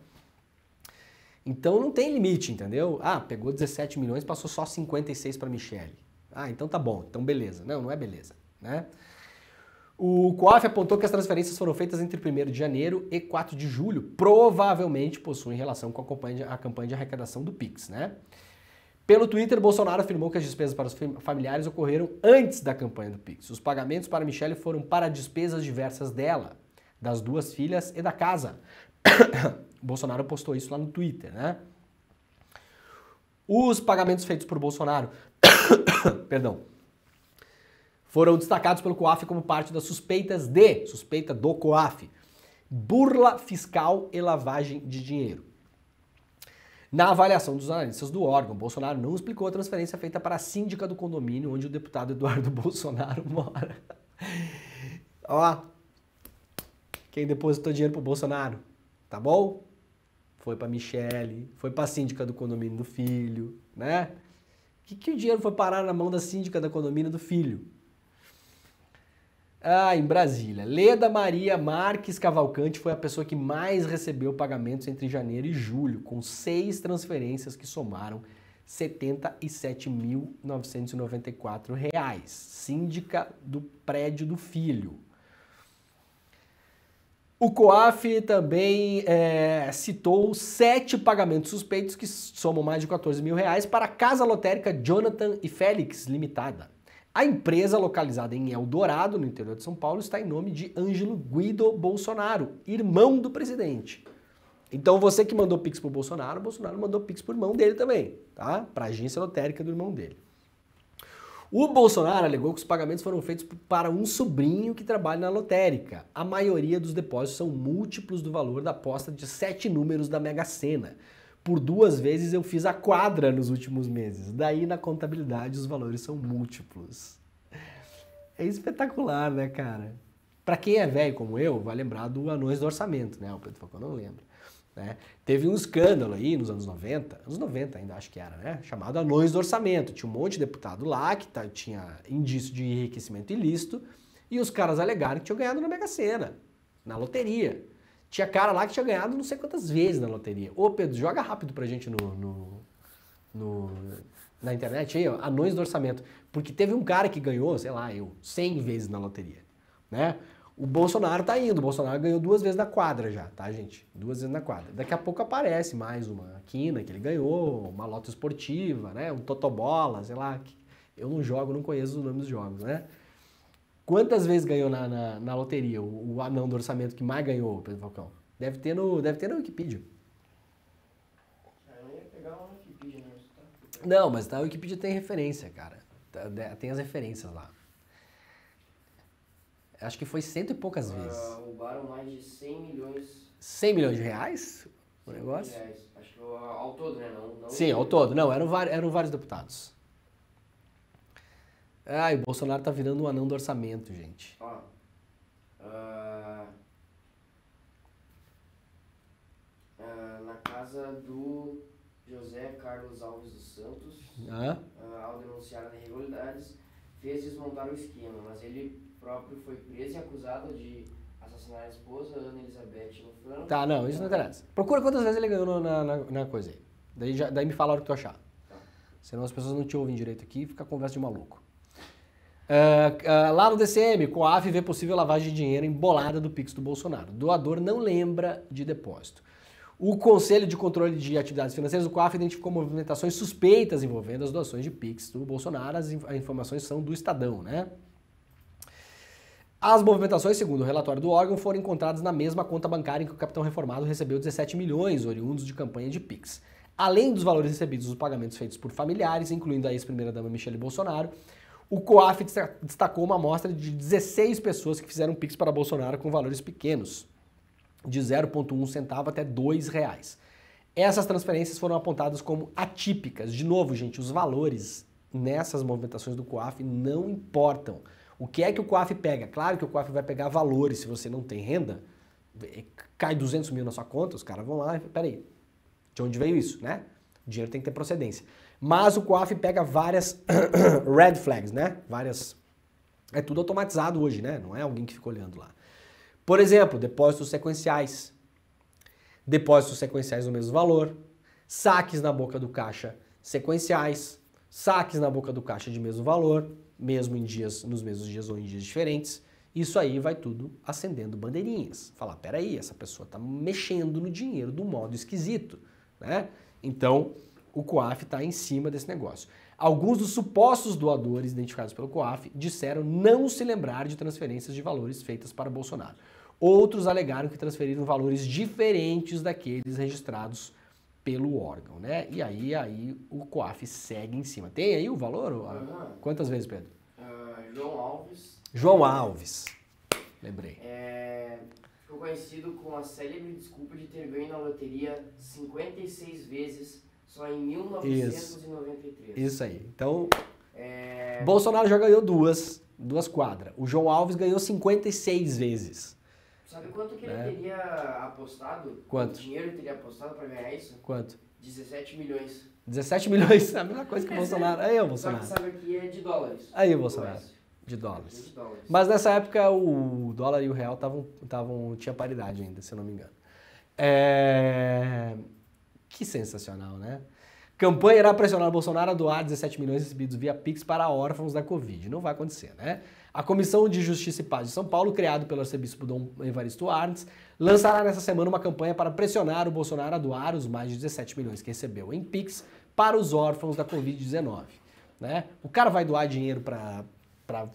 Então não tem limite, entendeu? Ah, pegou 17 milhões, passou só 56 para Michele. Ah, então tá bom, então beleza. Não, não é beleza, né? O COAF apontou que as transferências foram feitas entre 1 de janeiro e 4 de julho, provavelmente possuem relação com a campanha, a campanha de arrecadação do PIX, né? Pelo Twitter, Bolsonaro afirmou que as despesas para os familiares ocorreram antes da campanha do Pix. Os pagamentos para Michelle foram para despesas diversas dela, das duas filhas e da casa. (coughs) Bolsonaro postou isso lá no Twitter, né? Os pagamentos feitos por Bolsonaro, (coughs) perdão, foram destacados pelo COAF como parte das suspeitas de, suspeita do COAF, burla fiscal e lavagem de dinheiro. Na avaliação dos analistas do órgão, Bolsonaro não explicou a transferência feita para a síndica do condomínio onde o deputado Eduardo (laughs) Bolsonaro mora. Ó, quem depositou dinheiro o Bolsonaro, tá bom? Foi para Michele, foi para a síndica do condomínio do filho, né? Que que o dinheiro foi parar na mão da síndica da condomínio do filho? Ah, em Brasília. Leda Maria Marques Cavalcante foi a pessoa que mais recebeu pagamentos entre janeiro e julho, com seis transferências que somaram R$ 77.994, síndica do prédio do filho. O COAF também é, citou sete pagamentos suspeitos que somam mais de 14 mil reais para a Casa Lotérica Jonathan e Félix Limitada. A empresa, localizada em Eldorado, no interior de São Paulo, está em nome de Ângelo Guido Bolsonaro, irmão do presidente. Então você que mandou pix pro Bolsonaro, o Bolsonaro mandou pix pro irmão dele também, tá? Para a agência lotérica do irmão dele. O Bolsonaro alegou que os pagamentos foram feitos para um sobrinho que trabalha na lotérica. A maioria dos depósitos são múltiplos do valor da aposta de sete números da Mega Sena. Por duas vezes eu fiz a quadra nos últimos meses. Daí na contabilidade os valores são múltiplos. É espetacular, né, cara? Para quem é velho como eu, vai lembrar do Anões do Orçamento, né? O Pedro Falcão não lembra. Né? Teve um escândalo aí nos anos 90, anos 90 ainda acho que era, né? Chamado Anões do Orçamento. Tinha um monte de deputado lá que tá, tinha indício de enriquecimento ilícito e os caras alegaram que tinham ganhado na Mega Sena, na loteria. Tinha cara lá que tinha ganhado não sei quantas vezes na loteria. Ô, Pedro, joga rápido pra gente no, no, no na internet aí, ó, anões do orçamento. Porque teve um cara que ganhou, sei lá, eu, 100 vezes na loteria, né? O Bolsonaro tá indo, o Bolsonaro ganhou duas vezes na quadra já, tá, gente? Duas vezes na quadra. Daqui a pouco aparece mais uma quina que ele ganhou, uma lota esportiva, né? Um totobola, sei lá. Eu não jogo, não conheço os nomes dos jogos, né? Quantas vezes ganhou na, na, na loteria o, o, anão do orçamento que mais ganhou, Pedro Falcão? Deve ter no, deve ter no Wikipedia. É, né? tá não, mas tá, a Wikipedia tem referência, cara. Tá, tem as referências lá. Acho que foi cento e poucas ah, vezes. roubaram mais de 100 milhões. 100 milhões de reais? O negócio? Reais. Acho que ao todo, né? Não, não Sim, ao todo. Não, eram, eram vários deputados. Ah, o Bolsonaro tá virando um anão do orçamento, gente. Ó. Ah, ah, na casa do José Carlos Alves dos Santos, ah. ao denunciar as irregularidades, fez desmontar o esquema, mas ele próprio foi preso e acusado de assassinar a esposa, Ana Elizabeth Lufano. Tá, não, isso não interessa. Procura quantas vezes ele ganhou na, na, na coisa aí. Daí, já, daí me fala o que tu achar. Tá. Senão as pessoas não te ouvem direito aqui e fica conversa de maluco. Uh, uh, lá no DCM, o a vê possível lavagem de dinheiro embolada do Pix do Bolsonaro. Doador não lembra de depósito. O Conselho de Controle de Atividades Financeiras, o COAF, identificou movimentações suspeitas envolvendo as doações de Pix do Bolsonaro. As informações são do Estadão, né? As movimentações, segundo o relatório do órgão, foram encontradas na mesma conta bancária em que o capitão reformado recebeu 17 milhões, oriundos de campanha de Pix. Além dos valores recebidos dos pagamentos feitos por familiares, incluindo a ex-primeira-dama Michele Bolsonaro, o COAF destacou uma amostra de 16 pessoas que fizeram Pix para Bolsonaro com valores pequenos, de 0,1 centavo até 2 reais. Essas transferências foram apontadas como atípicas. De novo, gente, os valores nessas movimentações do COAF não importam. O que é que o COAF pega? Claro que o COAF vai pegar valores se você não tem renda. É, cai 200 mil na sua conta, os caras vão lá e peraí, de onde veio isso, né? O dinheiro tem que ter procedência. Mas o COAF pega várias (clears throat) red flags, né? Várias. É tudo automatizado hoje, né? Não é alguém que fica olhando lá. Por exemplo, depósitos sequenciais. Depósitos sequenciais do mesmo valor. Saques na boca do caixa sequenciais. Saques na boca do caixa de mesmo valor, mesmo em dias, nos mesmos dias ou em dias diferentes. Isso aí vai tudo acendendo bandeirinhas. Falar, peraí, essa pessoa está mexendo no dinheiro de um modo esquisito, né? Então, o COAF está em cima desse negócio. Alguns dos supostos doadores identificados pelo COAF disseram não se lembrar de transferências de valores feitas para Bolsonaro. Outros alegaram que transferiram valores diferentes daqueles registrados pelo órgão, né? E aí, aí o COAF segue em cima. Tem aí o valor? Uhum. Quantas vezes, Pedro? Uh, João Alves. João Alves. Lembrei. É, ficou conhecido com a célebre desculpa de ter ganho na loteria 56 vezes só em 1993. Isso, Isso aí. Então, é... Bolsonaro já ganhou duas, duas quadras. O João Alves ganhou 56 vezes. Sabe quanto que ele né? teria apostado? Quanto? quanto dinheiro ele teria apostado para ganhar isso? Quanto? 17 milhões. 17 milhões, (laughs) é a mesma coisa que o Bolsonaro. Aí, o Bolsonaro. Só que sabe que é de dólares. Aí, o Bolsonaro. De dólares. de dólares. Mas nessa época o dólar e o real estavam. tinha paridade ainda, se eu não me engano. É... Que sensacional, né? Campanha irá pressionar Bolsonaro a doar 17 milhões recebidos via Pix para órfãos da Covid. Não vai acontecer, né? A Comissão de Justiça e Paz de São Paulo, criado pelo arcebispo Dom Evaristo Arnes, lançará nessa semana uma campanha para pressionar o Bolsonaro a doar os mais de 17 milhões que recebeu em Pix para os órfãos da Covid-19. Né? O cara vai doar dinheiro para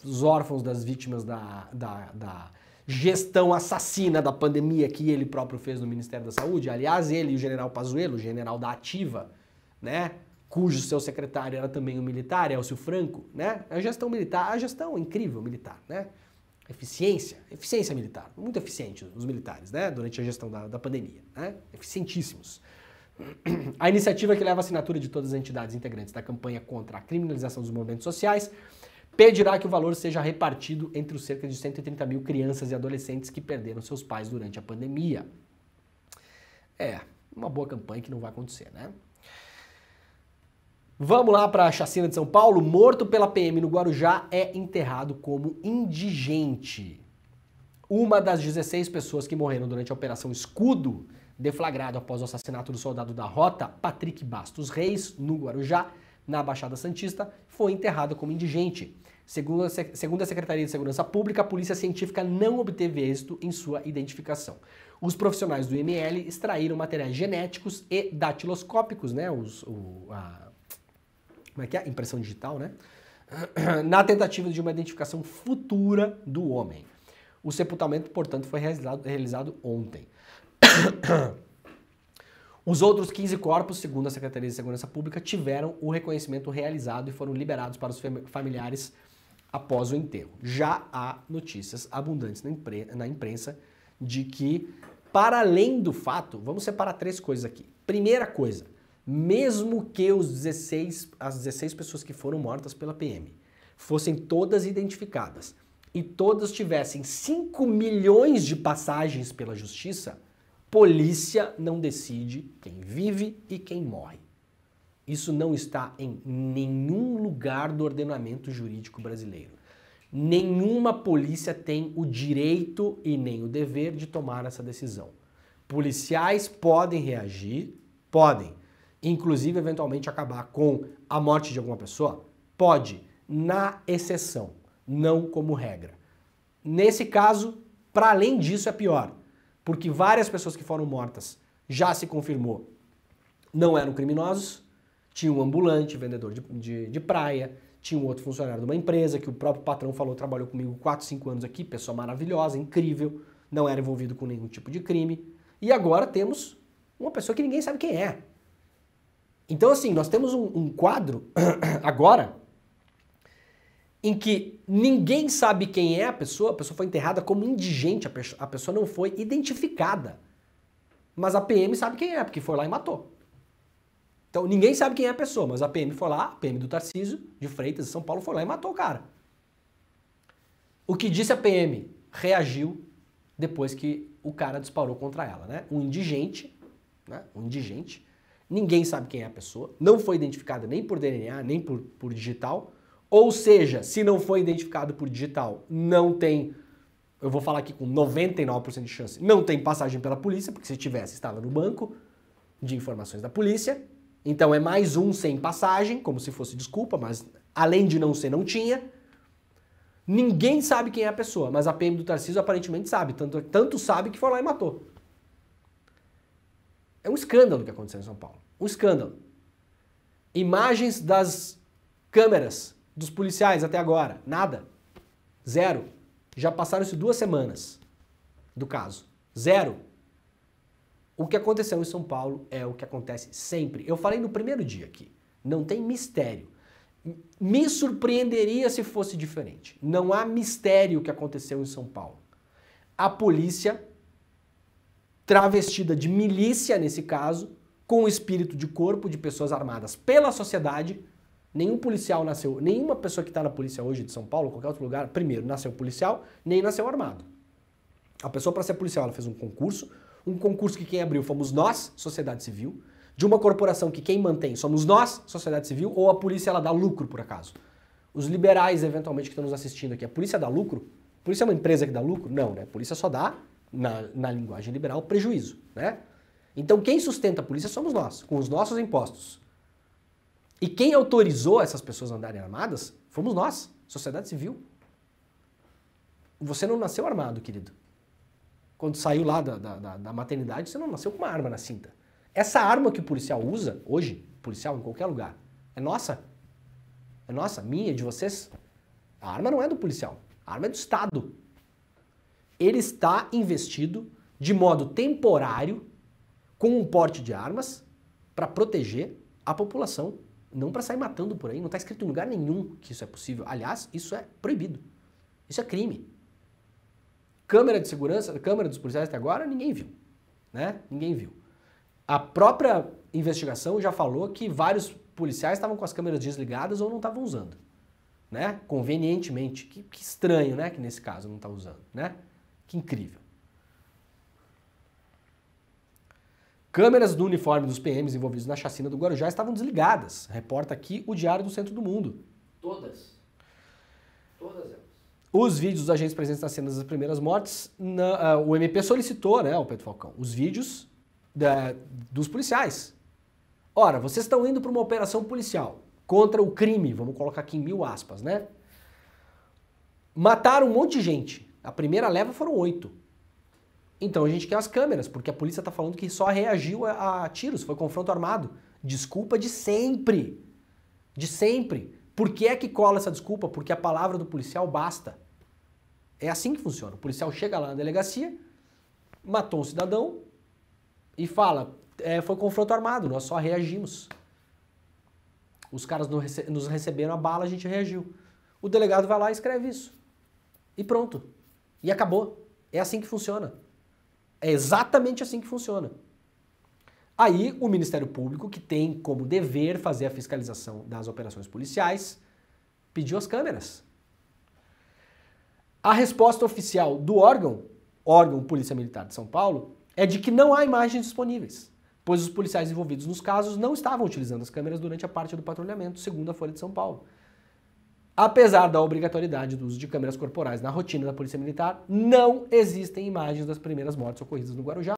os órfãos das vítimas da, da, da gestão assassina da pandemia que ele próprio fez no Ministério da Saúde. Aliás, ele e o general Pazuello, general da Ativa, né? cujo seu secretário era também um militar, Elcio Franco, né? A gestão militar, a gestão incrível militar, né? Eficiência, eficiência militar, muito eficiente os militares, né? Durante a gestão da, da pandemia, né? Eficientíssimos. A iniciativa que leva a assinatura de todas as entidades integrantes da campanha contra a criminalização dos movimentos sociais pedirá que o valor seja repartido entre os cerca de 130 mil crianças e adolescentes que perderam seus pais durante a pandemia. É, uma boa campanha que não vai acontecer, né? Vamos lá para a chacina de São Paulo. Morto pela PM no Guarujá é enterrado como indigente. Uma das 16 pessoas que morreram durante a Operação Escudo, deflagrado após o assassinato do soldado da Rota, Patrick Bastos Reis, no Guarujá, na Baixada Santista, foi enterrada como indigente. Segundo a, segundo a Secretaria de Segurança Pública, a polícia científica não obteve êxito em sua identificação. Os profissionais do ml extraíram materiais genéticos e datiloscópicos, né? Os, o, a, como é que é? Impressão digital, né? (clears throat) Na tentativa de uma identificação futura do homem. O sepultamento, portanto, foi realizado, realizado ontem. (clears throat) Os outros 15 corpos, segundo a Secretaria de Segurança Pública, tiveram o reconhecimento realizado e foram liberados para os familiares após o enterro. Já há notícias abundantes na, imprensa de que, para além do fato, vamos separar três coisas aqui. Primeira coisa, mesmo que os 16, as 16 pessoas que foram mortas pela PM fossem todas identificadas e todas tivessem 5 milhões de passagens pela justiça, polícia não decide quem vive e quem morre. Isso não está em nenhum lugar do ordenamento jurídico brasileiro. Nenhuma polícia tem o direito e nem o dever de tomar essa decisão. Policiais podem reagir, podem, inclusive eventualmente acabar com a morte de alguma pessoa, pode, na exceção, não como regra. Nesse caso, para além disso é pior, porque várias pessoas que foram mortas já se confirmou não eram criminosos tinha um ambulante, vendedor de, de, de praia, tinha um outro funcionário de uma empresa que o próprio patrão falou, trabalhou comigo 4, 5 anos aqui, pessoa maravilhosa, incrível, não era envolvido com nenhum tipo de crime. E agora temos uma pessoa que ninguém sabe quem é. Então, assim, nós temos um, um quadro (clears throat) agora em que ninguém sabe quem é a pessoa, a pessoa foi enterrada como indigente, a pessoa não foi identificada. Mas a PM sabe quem é, porque foi lá e matou. Então ninguém sabe quem é a pessoa, mas a PM foi lá, a PM do Tarcísio de Freitas de São Paulo foi lá e matou o cara. O que disse a PM? Reagiu depois que o cara disparou contra ela, né? Um indigente, né? Um indigente. Ninguém sabe quem é a pessoa, não foi identificada nem por DNA, nem por, por digital. Ou seja, se não foi identificado por digital, não tem, eu vou falar aqui com 99% de chance, não tem passagem pela polícia, porque se tivesse, estava no banco de informações da polícia. Então é mais um sem passagem, como se fosse desculpa, mas além de não ser, não tinha. Ninguém sabe quem é a pessoa, mas a PM do Tarcísio aparentemente sabe, tanto, tanto sabe que foi lá e matou. É um escândalo o que aconteceu em São Paulo. Um escândalo. Imagens das câmeras dos policiais até agora, nada. Zero. Já passaram-se duas semanas do caso. Zero. O que aconteceu em São Paulo é o que acontece sempre. Eu falei no primeiro dia aqui, não tem mistério. Me surpreenderia se fosse diferente. Não há mistério que aconteceu em São Paulo. A polícia, travestida de milícia nesse caso, com o espírito de corpo de pessoas armadas pela sociedade, nenhum policial nasceu, nenhuma pessoa que está na polícia hoje de São Paulo, qualquer outro lugar, primeiro, nasceu policial, nem nasceu armado. A pessoa para ser policial, ela fez um concurso, um concurso que quem abriu fomos nós, sociedade civil, de uma corporação que quem mantém somos nós, sociedade civil, ou a polícia ela dá lucro por acaso? Os liberais, eventualmente, que estão nos assistindo aqui, a polícia dá lucro? A polícia é uma empresa que dá lucro? Não, né? A polícia só dá, na, na linguagem liberal, prejuízo, né? Então quem sustenta a polícia somos nós, com os nossos impostos. E quem autorizou essas pessoas a andarem armadas fomos nós, sociedade civil. Você não nasceu armado, querido quando saiu lá da, da, da maternidade, você não nasceu com uma arma na cinta. Essa arma que o policial usa, hoje, policial em qualquer lugar, é nossa. É nossa, minha, de vocês. A arma não é do policial, a arma é do Estado. Ele está investido de modo temporário com um porte de armas para proteger a população, não para sair matando por aí. Não está escrito em lugar nenhum que isso é possível. Aliás, isso é proibido. Isso é crime. Câmera de segurança, câmera dos policiais até agora, ninguém viu. Né? Ninguém viu. A própria investigação já falou que vários policiais estavam com as câmeras desligadas ou não estavam usando. Né? Convenientemente. Que, que estranho, né? Que nesse caso não está usando, né? Que incrível. Câmeras do uniforme dos PMs envolvidos na chacina do Guarujá estavam desligadas. Reporta aqui o Diário do Centro do Mundo. Todas. Todas elas os vídeos dos agentes presentes nas cenas das primeiras mortes, na, uh, o MP solicitou, né, ao Pedro Falcão, os vídeos da, dos policiais. Ora, vocês estão indo para uma operação policial contra o crime, vamos colocar aqui em mil aspas, né? Mataram um monte de gente. A primeira leva foram oito. Então a gente quer as câmeras, porque a polícia está falando que só reagiu a, a tiros, foi confronto armado. Desculpa de sempre. De sempre. Por que é que cola essa desculpa? Porque a palavra do policial basta. É assim que funciona. O policial chega lá na delegacia, matou um cidadão e fala: é, foi confronto armado, nós só reagimos. Os caras nos receberam a bala, a gente reagiu. O delegado vai lá e escreve isso. E pronto. E acabou. É assim que funciona. É exatamente assim que funciona. Aí o Ministério Público, que tem como dever fazer a fiscalização das operações policiais, pediu as câmeras. A resposta oficial do órgão, órgão Polícia Militar de São Paulo, é de que não há imagens disponíveis, pois os policiais envolvidos nos casos não estavam utilizando as câmeras durante a parte do patrulhamento, segundo a Folha de São Paulo. Apesar da obrigatoriedade do uso de câmeras corporais na rotina da Polícia Militar, não existem imagens das primeiras mortes ocorridas no Guarujá.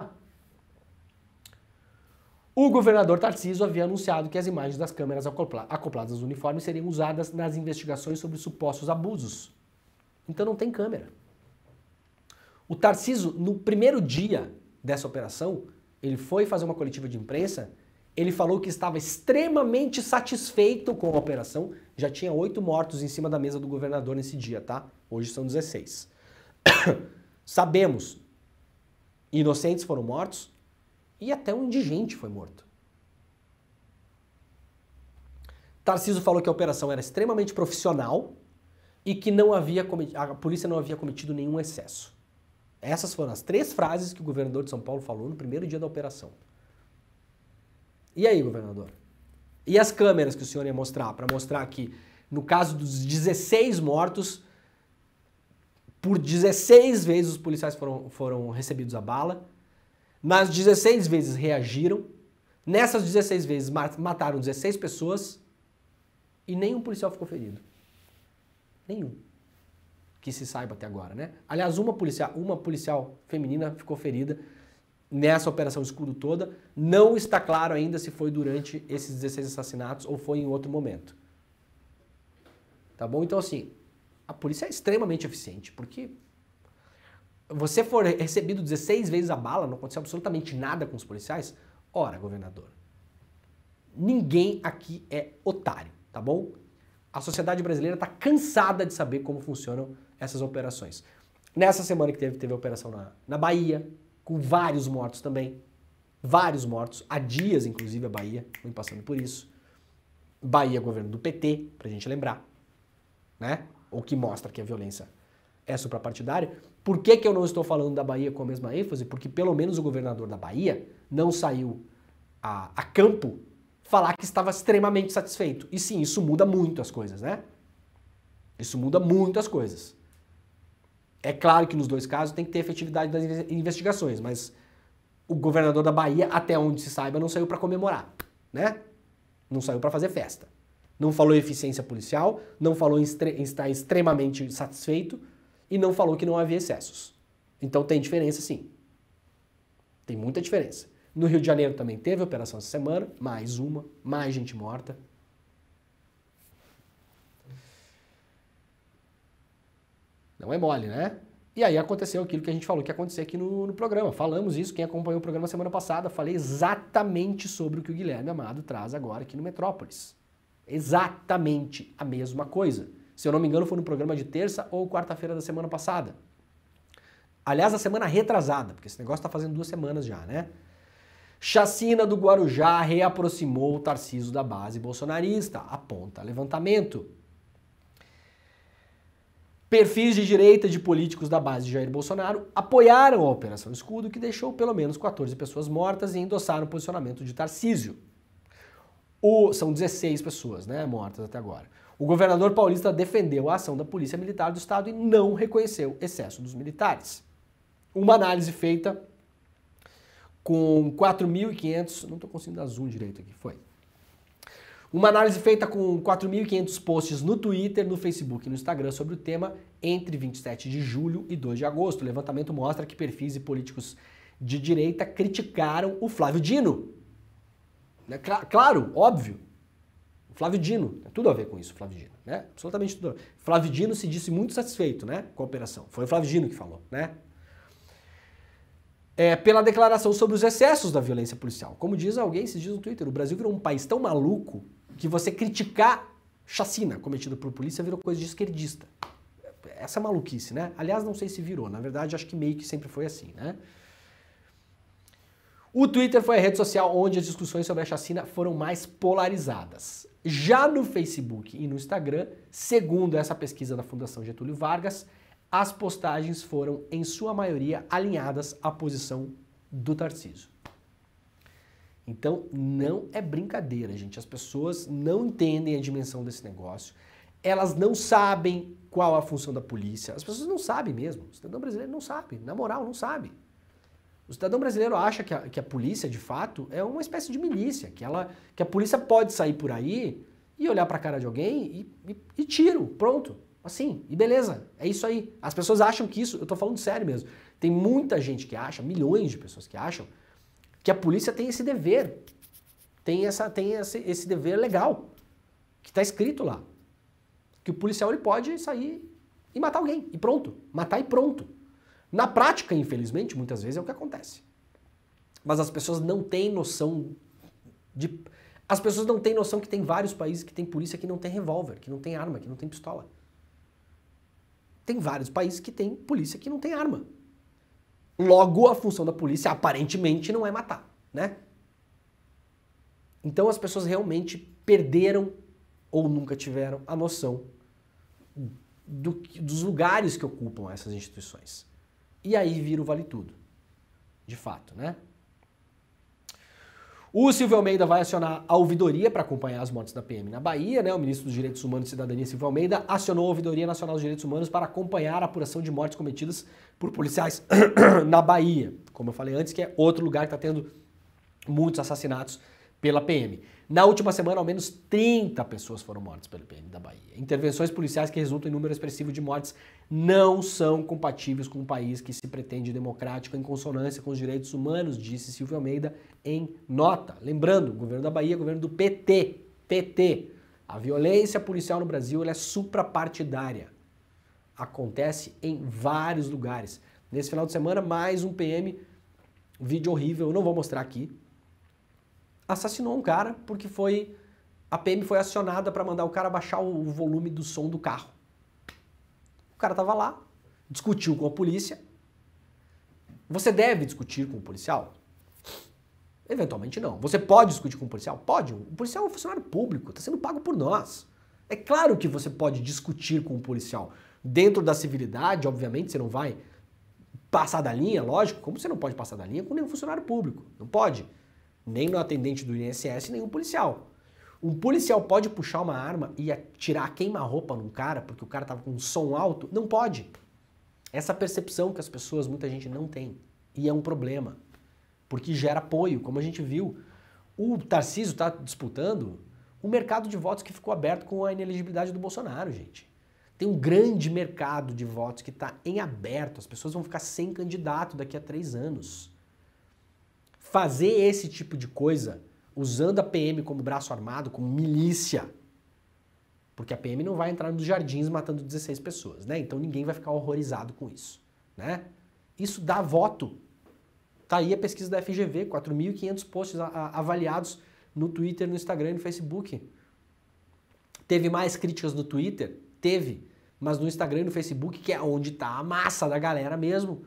O governador Tarciso havia anunciado que as imagens das câmeras acopladas aos uniformes seriam usadas nas investigações sobre supostos abusos. Então não tem câmera. O Tarciso, no primeiro dia dessa operação, ele foi fazer uma coletiva de imprensa, ele falou que estava extremamente satisfeito com a operação, já tinha oito mortos em cima da mesa do governador nesse dia, tá? Hoje são 16. (coughs) Sabemos, inocentes foram mortos, e até um indigente foi morto. Tarciso falou que a operação era extremamente profissional e que não havia a polícia não havia cometido nenhum excesso. Essas foram as três frases que o governador de São Paulo falou no primeiro dia da operação. E aí, governador? E as câmeras que o senhor ia mostrar para mostrar que no caso dos 16 mortos, por 16 vezes os policiais foram, foram recebidos a bala mas 16 vezes reagiram. Nessas 16 vezes mataram 16 pessoas e nenhum policial ficou ferido. Nenhum. Que se saiba até agora, né? Aliás, uma policial, uma policial feminina ficou ferida nessa operação escudo toda. Não está claro ainda se foi durante esses 16 assassinatos ou foi em outro momento. Tá bom? Então, assim, a polícia é extremamente eficiente, porque você for recebido 16 vezes a bala, não aconteceu absolutamente nada com os policiais, ora, governador, ninguém aqui é otário, tá bom? A sociedade brasileira está cansada de saber como funcionam essas operações. Nessa semana que teve, teve a operação na, na Bahia, com vários mortos também. Vários mortos, há dias, inclusive, a Bahia vem passando por isso. Bahia, governo do PT, pra gente lembrar, né? O que mostra que a violência é suprapartidária. Por que, que eu não estou falando da Bahia com a mesma ênfase? Porque pelo menos o governador da Bahia não saiu a, a campo falar que estava extremamente satisfeito. E sim, isso muda muito as coisas, né? Isso muda muito as coisas. É claro que nos dois casos tem que ter efetividade das investigações, mas o governador da Bahia, até onde se saiba, não saiu para comemorar, né? Não saiu para fazer festa. Não falou em eficiência policial, não falou em, estar extremamente satisfeito, e não falou que não havia excessos. Então tem diferença sim. Tem muita diferença. No Rio de Janeiro também teve operação essa semana, mais uma, mais gente morta. Não é mole, né? E aí aconteceu aquilo que a gente falou que ia acontecer aqui no, no, programa. Falamos isso, quem acompanhou o programa semana passada, falei exatamente sobre o que o Guilherme Amado traz agora aqui no Metrópolis. Exatamente a mesma coisa. Se eu não me engano, foi no programa de terça ou quarta-feira da semana passada. Aliás, a semana retrasada, porque esse negócio está fazendo duas semanas já, né? Chacina do Guarujá reaproximou o Tarciso da base bolsonarista, aponta levantamento. Perfis de direita de políticos da base de Jair Bolsonaro apoiaram a Operação Escudo, que deixou pelo menos 14 pessoas mortas e endossaram o posicionamento de Tarcísio. O, são 16 pessoas né, mortas até agora. O governador paulista defendeu a ação da Polícia Militar do Estado e não reconheceu excesso dos militares. Uma análise feita com 4.500. Não estou conseguindo dar zoom direito aqui, foi. Uma análise feita com 4.500 posts no Twitter, no Facebook e no Instagram sobre o tema entre 27 de julho e 2 de agosto. O levantamento mostra que perfis e políticos de direita criticaram o Flávio Dino. Né, claro, óbvio. Flávio Dino, tem é tudo a ver com isso, Flávio Dino, né? Absolutamente tudo. Flávio Dino se disse muito satisfeito, né, com a operação. Foi o Flávio Dino que falou, né? É, pela declaração sobre os excessos da violência policial. Como diz alguém, se diz no Twitter, o Brasil virou um país tão maluco que você criticar chacina cometida por polícia virou coisa de esquerdista. Essa maluquice, né? Aliás, não sei se virou, na verdade, acho que meio que sempre foi assim, né? O Twitter foi a rede social onde as discussões sobre a chacina foram mais polarizadas. Já no Facebook e no Instagram, segundo essa pesquisa da Fundação Getúlio Vargas, as postagens foram, em sua maioria, alinhadas à posição do Tarciso. Então, não é brincadeira, gente. As pessoas não entendem a dimensão desse negócio. Elas não sabem qual a função da polícia. As pessoas não sabem mesmo. O cidadão brasileiro não sabe. Na moral, não sabe. O cidadão brasileiro acha que a, que a polícia, de fato, é uma espécie de milícia, que, ela, que a polícia pode sair por aí e olhar para a cara de alguém e, e, e tiro, pronto. Assim, e beleza, é isso aí. As pessoas acham que isso, eu estou falando sério mesmo. Tem muita gente que acha, milhões de pessoas que acham, que a polícia tem esse dever, tem, essa, tem esse, esse dever legal, que está escrito lá. Que o policial ele pode sair e matar alguém, e pronto. Matar e pronto. Na prática, infelizmente, muitas vezes é o que acontece. Mas as pessoas não têm noção de. As pessoas não têm noção que tem vários países que tem polícia que não tem revólver, que não tem arma, que não tem pistola. Tem vários países que tem polícia que não tem arma. Logo, a função da polícia aparentemente não é matar, né? Então as pessoas realmente perderam ou nunca tiveram a noção do, dos lugares que ocupam essas instituições. E aí vira o vale tudo. De fato, né? O Silvio Almeida vai acionar a ouvidoria para acompanhar as mortes da PM na Bahia, né? O ministro dos Direitos Humanos e Cidadania, Silvio Almeida, acionou a Ouvidoria Nacional dos Direitos Humanos para acompanhar a apuração de mortes cometidas por policiais (clears throat) na Bahia. Como eu falei antes, que é outro lugar que está tendo muitos assassinatos pela PM. Na última semana, ao menos 30 pessoas foram mortas pelo IPM da Bahia. Intervenções policiais que resultam em número expressivo de mortes não são compatíveis com um país que se pretende democrático em consonância com os direitos humanos, disse Silvio Almeida em nota. Lembrando, governo da Bahia governo do PT. PT. A violência policial no Brasil é suprapartidária. Acontece em vários lugares. Nesse final de semana, mais um PM, vídeo horrível, eu não vou mostrar aqui, assassinou um cara porque foi a PM foi acionada para mandar o cara baixar o volume do som do carro. O cara estava lá, discutiu com a polícia. Você deve discutir com o policial? Eventualmente não. Você pode discutir com o policial? Pode. O policial é um funcionário público, está sendo pago por nós. É claro que você pode discutir com o policial. Dentro da civilidade, obviamente, você não vai passar da linha, lógico, como você não pode passar da linha com nenhum funcionário público. Não pode nem no atendente do INSS, nem um policial. Um policial pode puxar uma arma e atirar queima-roupa num cara porque o cara estava com um som alto? Não pode. Essa percepção que as pessoas, muita gente não tem. E é um problema. Porque gera apoio, como a gente viu. O Tarcísio está disputando o mercado de votos que ficou aberto com a ineligibilidade do Bolsonaro, gente. Tem um grande mercado de votos que está em aberto. As pessoas vão ficar sem candidato daqui a três anos fazer esse tipo de coisa usando a PM como braço armado, como milícia, porque a PM não vai entrar nos jardins matando 16 pessoas, né? Então ninguém vai ficar horrorizado com isso, né? Isso dá voto. Tá aí a pesquisa da FGV, 4.500 posts avaliados no Twitter, no Instagram e no Facebook. Teve mais críticas no Twitter? Teve. Mas no Instagram e no Facebook, que é onde tá a massa da galera mesmo,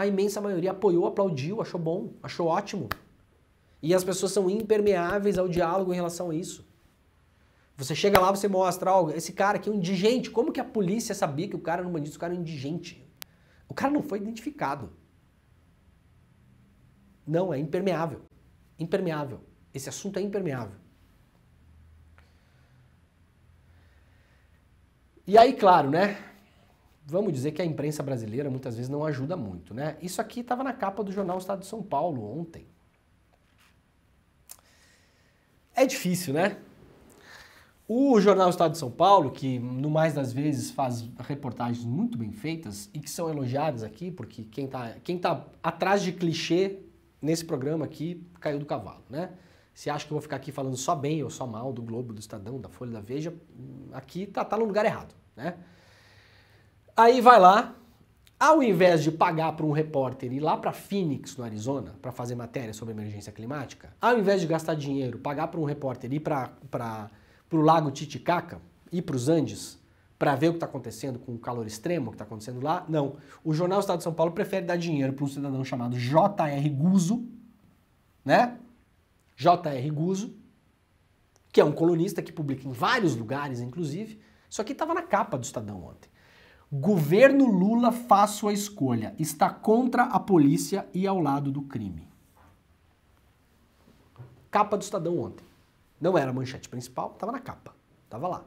a imensa maioria apoiou, aplaudiu, achou bom, achou ótimo. E as pessoas são impermeáveis ao diálogo em relação a isso. Você chega lá, você mostra, algo. esse cara aqui é um indigente. Como que a polícia sabia que o cara era um bandido, o cara é um indigente? O cara não foi identificado. Não, é impermeável. Impermeável. Esse assunto é impermeável. E aí, claro, né? vamos dizer que a imprensa brasileira muitas vezes não ajuda muito, né? Isso aqui estava na capa do jornal Estado de São Paulo ontem. É difícil, né? O jornal Estado de São Paulo, que no mais das vezes faz reportagens muito bem feitas e que são elogiadas aqui, porque quem está quem tá atrás de clichê nesse programa aqui caiu do cavalo, né? Se acha que eu vou ficar aqui falando só bem ou só mal do Globo, do Estadão, da Folha, da Veja, hum, aqui tá, tá no lugar errado, né? Aí vai lá, ao invés de pagar para um repórter ir lá para Phoenix, no Arizona, para fazer matéria sobre emergência climática, ao invés de gastar dinheiro, pagar para um repórter ir para o lago Titicaca, ir para os Andes, para ver o que está acontecendo com o calor extremo que está acontecendo lá, não. O Jornal Estado de São Paulo prefere dar dinheiro para um cidadão chamado J.R. Guzo, né? J.R. Guzo, que é um colunista que publica em vários lugares, inclusive. Isso aqui estava na capa do Estadão ontem. Governo Lula faz sua escolha. Está contra a polícia e ao lado do crime. Capa do Estadão ontem. Não era a manchete principal, estava na capa. Estava lá.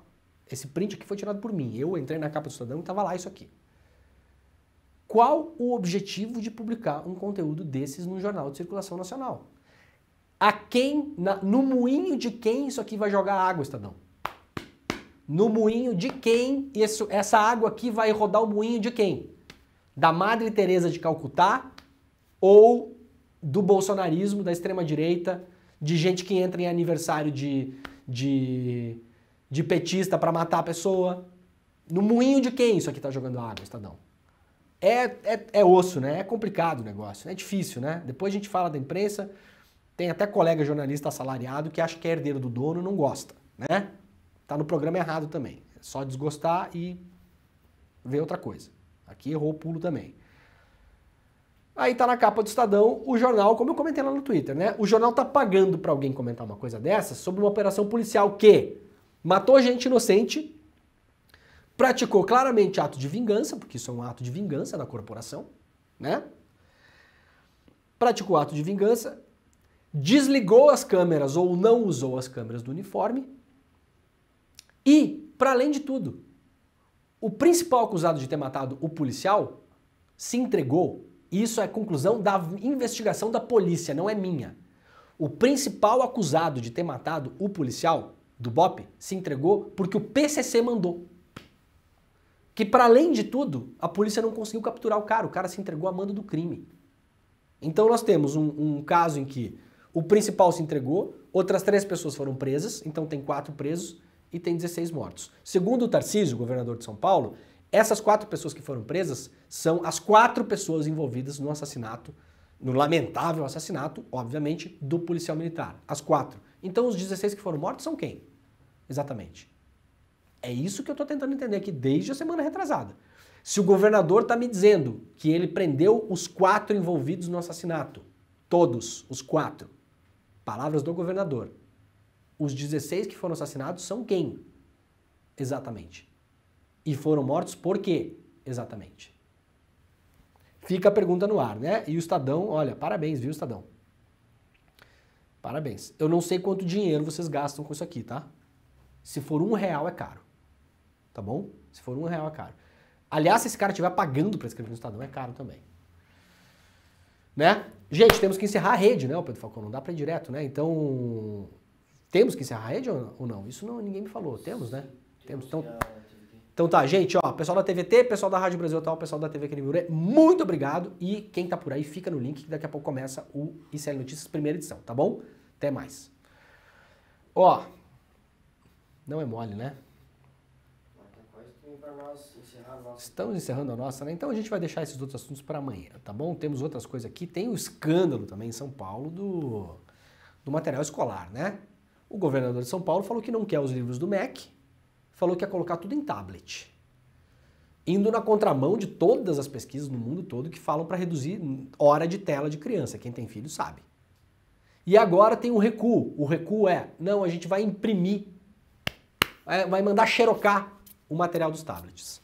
Esse print aqui foi tirado por mim. Eu entrei na capa do Estadão e estava lá isso aqui. Qual o objetivo de publicar um conteúdo desses num jornal de circulação nacional? A quem, na, no moinho de quem isso aqui vai jogar água, Estadão? no moinho de quem isso, essa água aqui vai rodar o moinho de quem? Da Madre Teresa de Calcutá ou do bolsonarismo, da extrema direita, de gente que entra em aniversário de, de, de petista para matar a pessoa. No moinho de quem isso aqui tá jogando água, Estadão? É, é, é osso, né? É complicado o negócio, é difícil, né? Depois a gente fala da imprensa, tem até colega jornalista assalariado que acha que é herdeiro do dono não gosta, né? está no programa errado também. É só desgostar e ver outra coisa. Aqui errou o pulo também. Aí tá na capa do Estadão o jornal, como eu comentei lá no Twitter, né? O jornal tá pagando para alguém comentar uma coisa dessa sobre uma operação policial que matou gente inocente, praticou claramente ato de vingança, porque isso é um ato de vingança da corporação, né? Praticou ato de vingança, desligou as câmeras ou não usou as câmeras do uniforme, e, para além de tudo, o principal acusado de ter matado o policial se entregou. Isso é conclusão da investigação da polícia, não é minha. O principal acusado de ter matado o policial do BOP se entregou porque o PCC mandou. Que para além de tudo, a polícia não conseguiu capturar o cara, o cara se entregou a mando do crime. Então nós temos um, um caso em que o principal se entregou, outras três pessoas foram presas, então tem quatro presos, e tem 16 mortos. Segundo o Tarcísio, governador de São Paulo, essas quatro pessoas que foram presas são as quatro pessoas envolvidas no assassinato, no lamentável assassinato, obviamente, do policial militar. As quatro. Então os 16 que foram mortos são quem? Exatamente. É isso que eu estou tentando entender aqui desde a semana retrasada. Se o governador está me dizendo que ele prendeu os quatro envolvidos no assassinato, todos, os quatro, palavras do governador, os 16 que foram assassinados são quem? Exatamente. E foram mortos por quê? Exatamente. Fica a pergunta no ar, né? E o Estadão, olha, parabéns, viu, Estadão? Parabéns. Eu não sei quanto dinheiro vocês gastam com isso aqui, tá? Se for um real é caro. Tá bom? Se for um real é caro. Aliás, se esse cara estiver pagando para escrever no Estadão, é caro também. Né? Gente, temos que encerrar a rede, né, o Pedro Falcão? Não dá para ir direto, né? Então, temos que encerrar a rede ou não? Isso não, ninguém me falou. Temos, né? Temos. Então, é então tá, gente, ó, pessoal da TVT, pessoal da Rádio Brasil Tal, pessoal da TV Canibure, muito obrigado. E quem tá por aí, fica no link que daqui a pouco começa o ICL Notícias, primeira edição, tá bom? Até mais. Ó, não é mole, né? Estamos encerrando a nossa, né? Então a gente vai deixar esses outros assuntos para amanhã, tá bom? Temos outras coisas aqui. Tem o escândalo também em São Paulo do, do material escolar, né? O governador de São Paulo falou que não quer os livros do MEC, falou que ia colocar tudo em tablet. Indo na contramão de todas as pesquisas no mundo todo que falam para reduzir hora de tela de criança. Quem tem filho sabe. E agora tem um recuo. O recuo é: não, a gente vai imprimir, é, vai mandar xerocar o material dos tablets.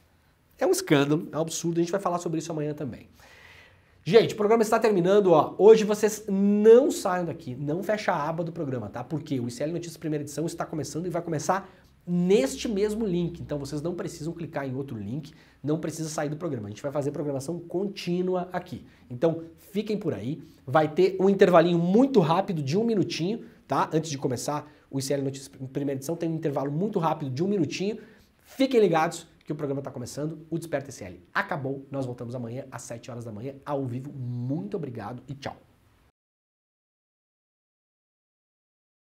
É um escândalo, é um absurdo, a gente vai falar sobre isso amanhã também. Gente, o programa está terminando, ó. Hoje vocês não saiam daqui, não fecha a aba do programa, tá? Porque o ICL Notícias Primeira Edição está começando e vai começar neste mesmo link. Então vocês não precisam clicar em outro link, não precisa sair do programa. A gente vai fazer programação contínua aqui. Então fiquem por aí. Vai ter um intervalinho muito rápido de um minutinho, tá? Antes de começar o ICL Notícias Primeira Edição, tem um intervalo muito rápido de um minutinho. Fiquem ligados que o programa está começando. O Desperta SL acabou. Nós voltamos amanhã às 7 horas da manhã, ao vivo. Muito obrigado e tchau.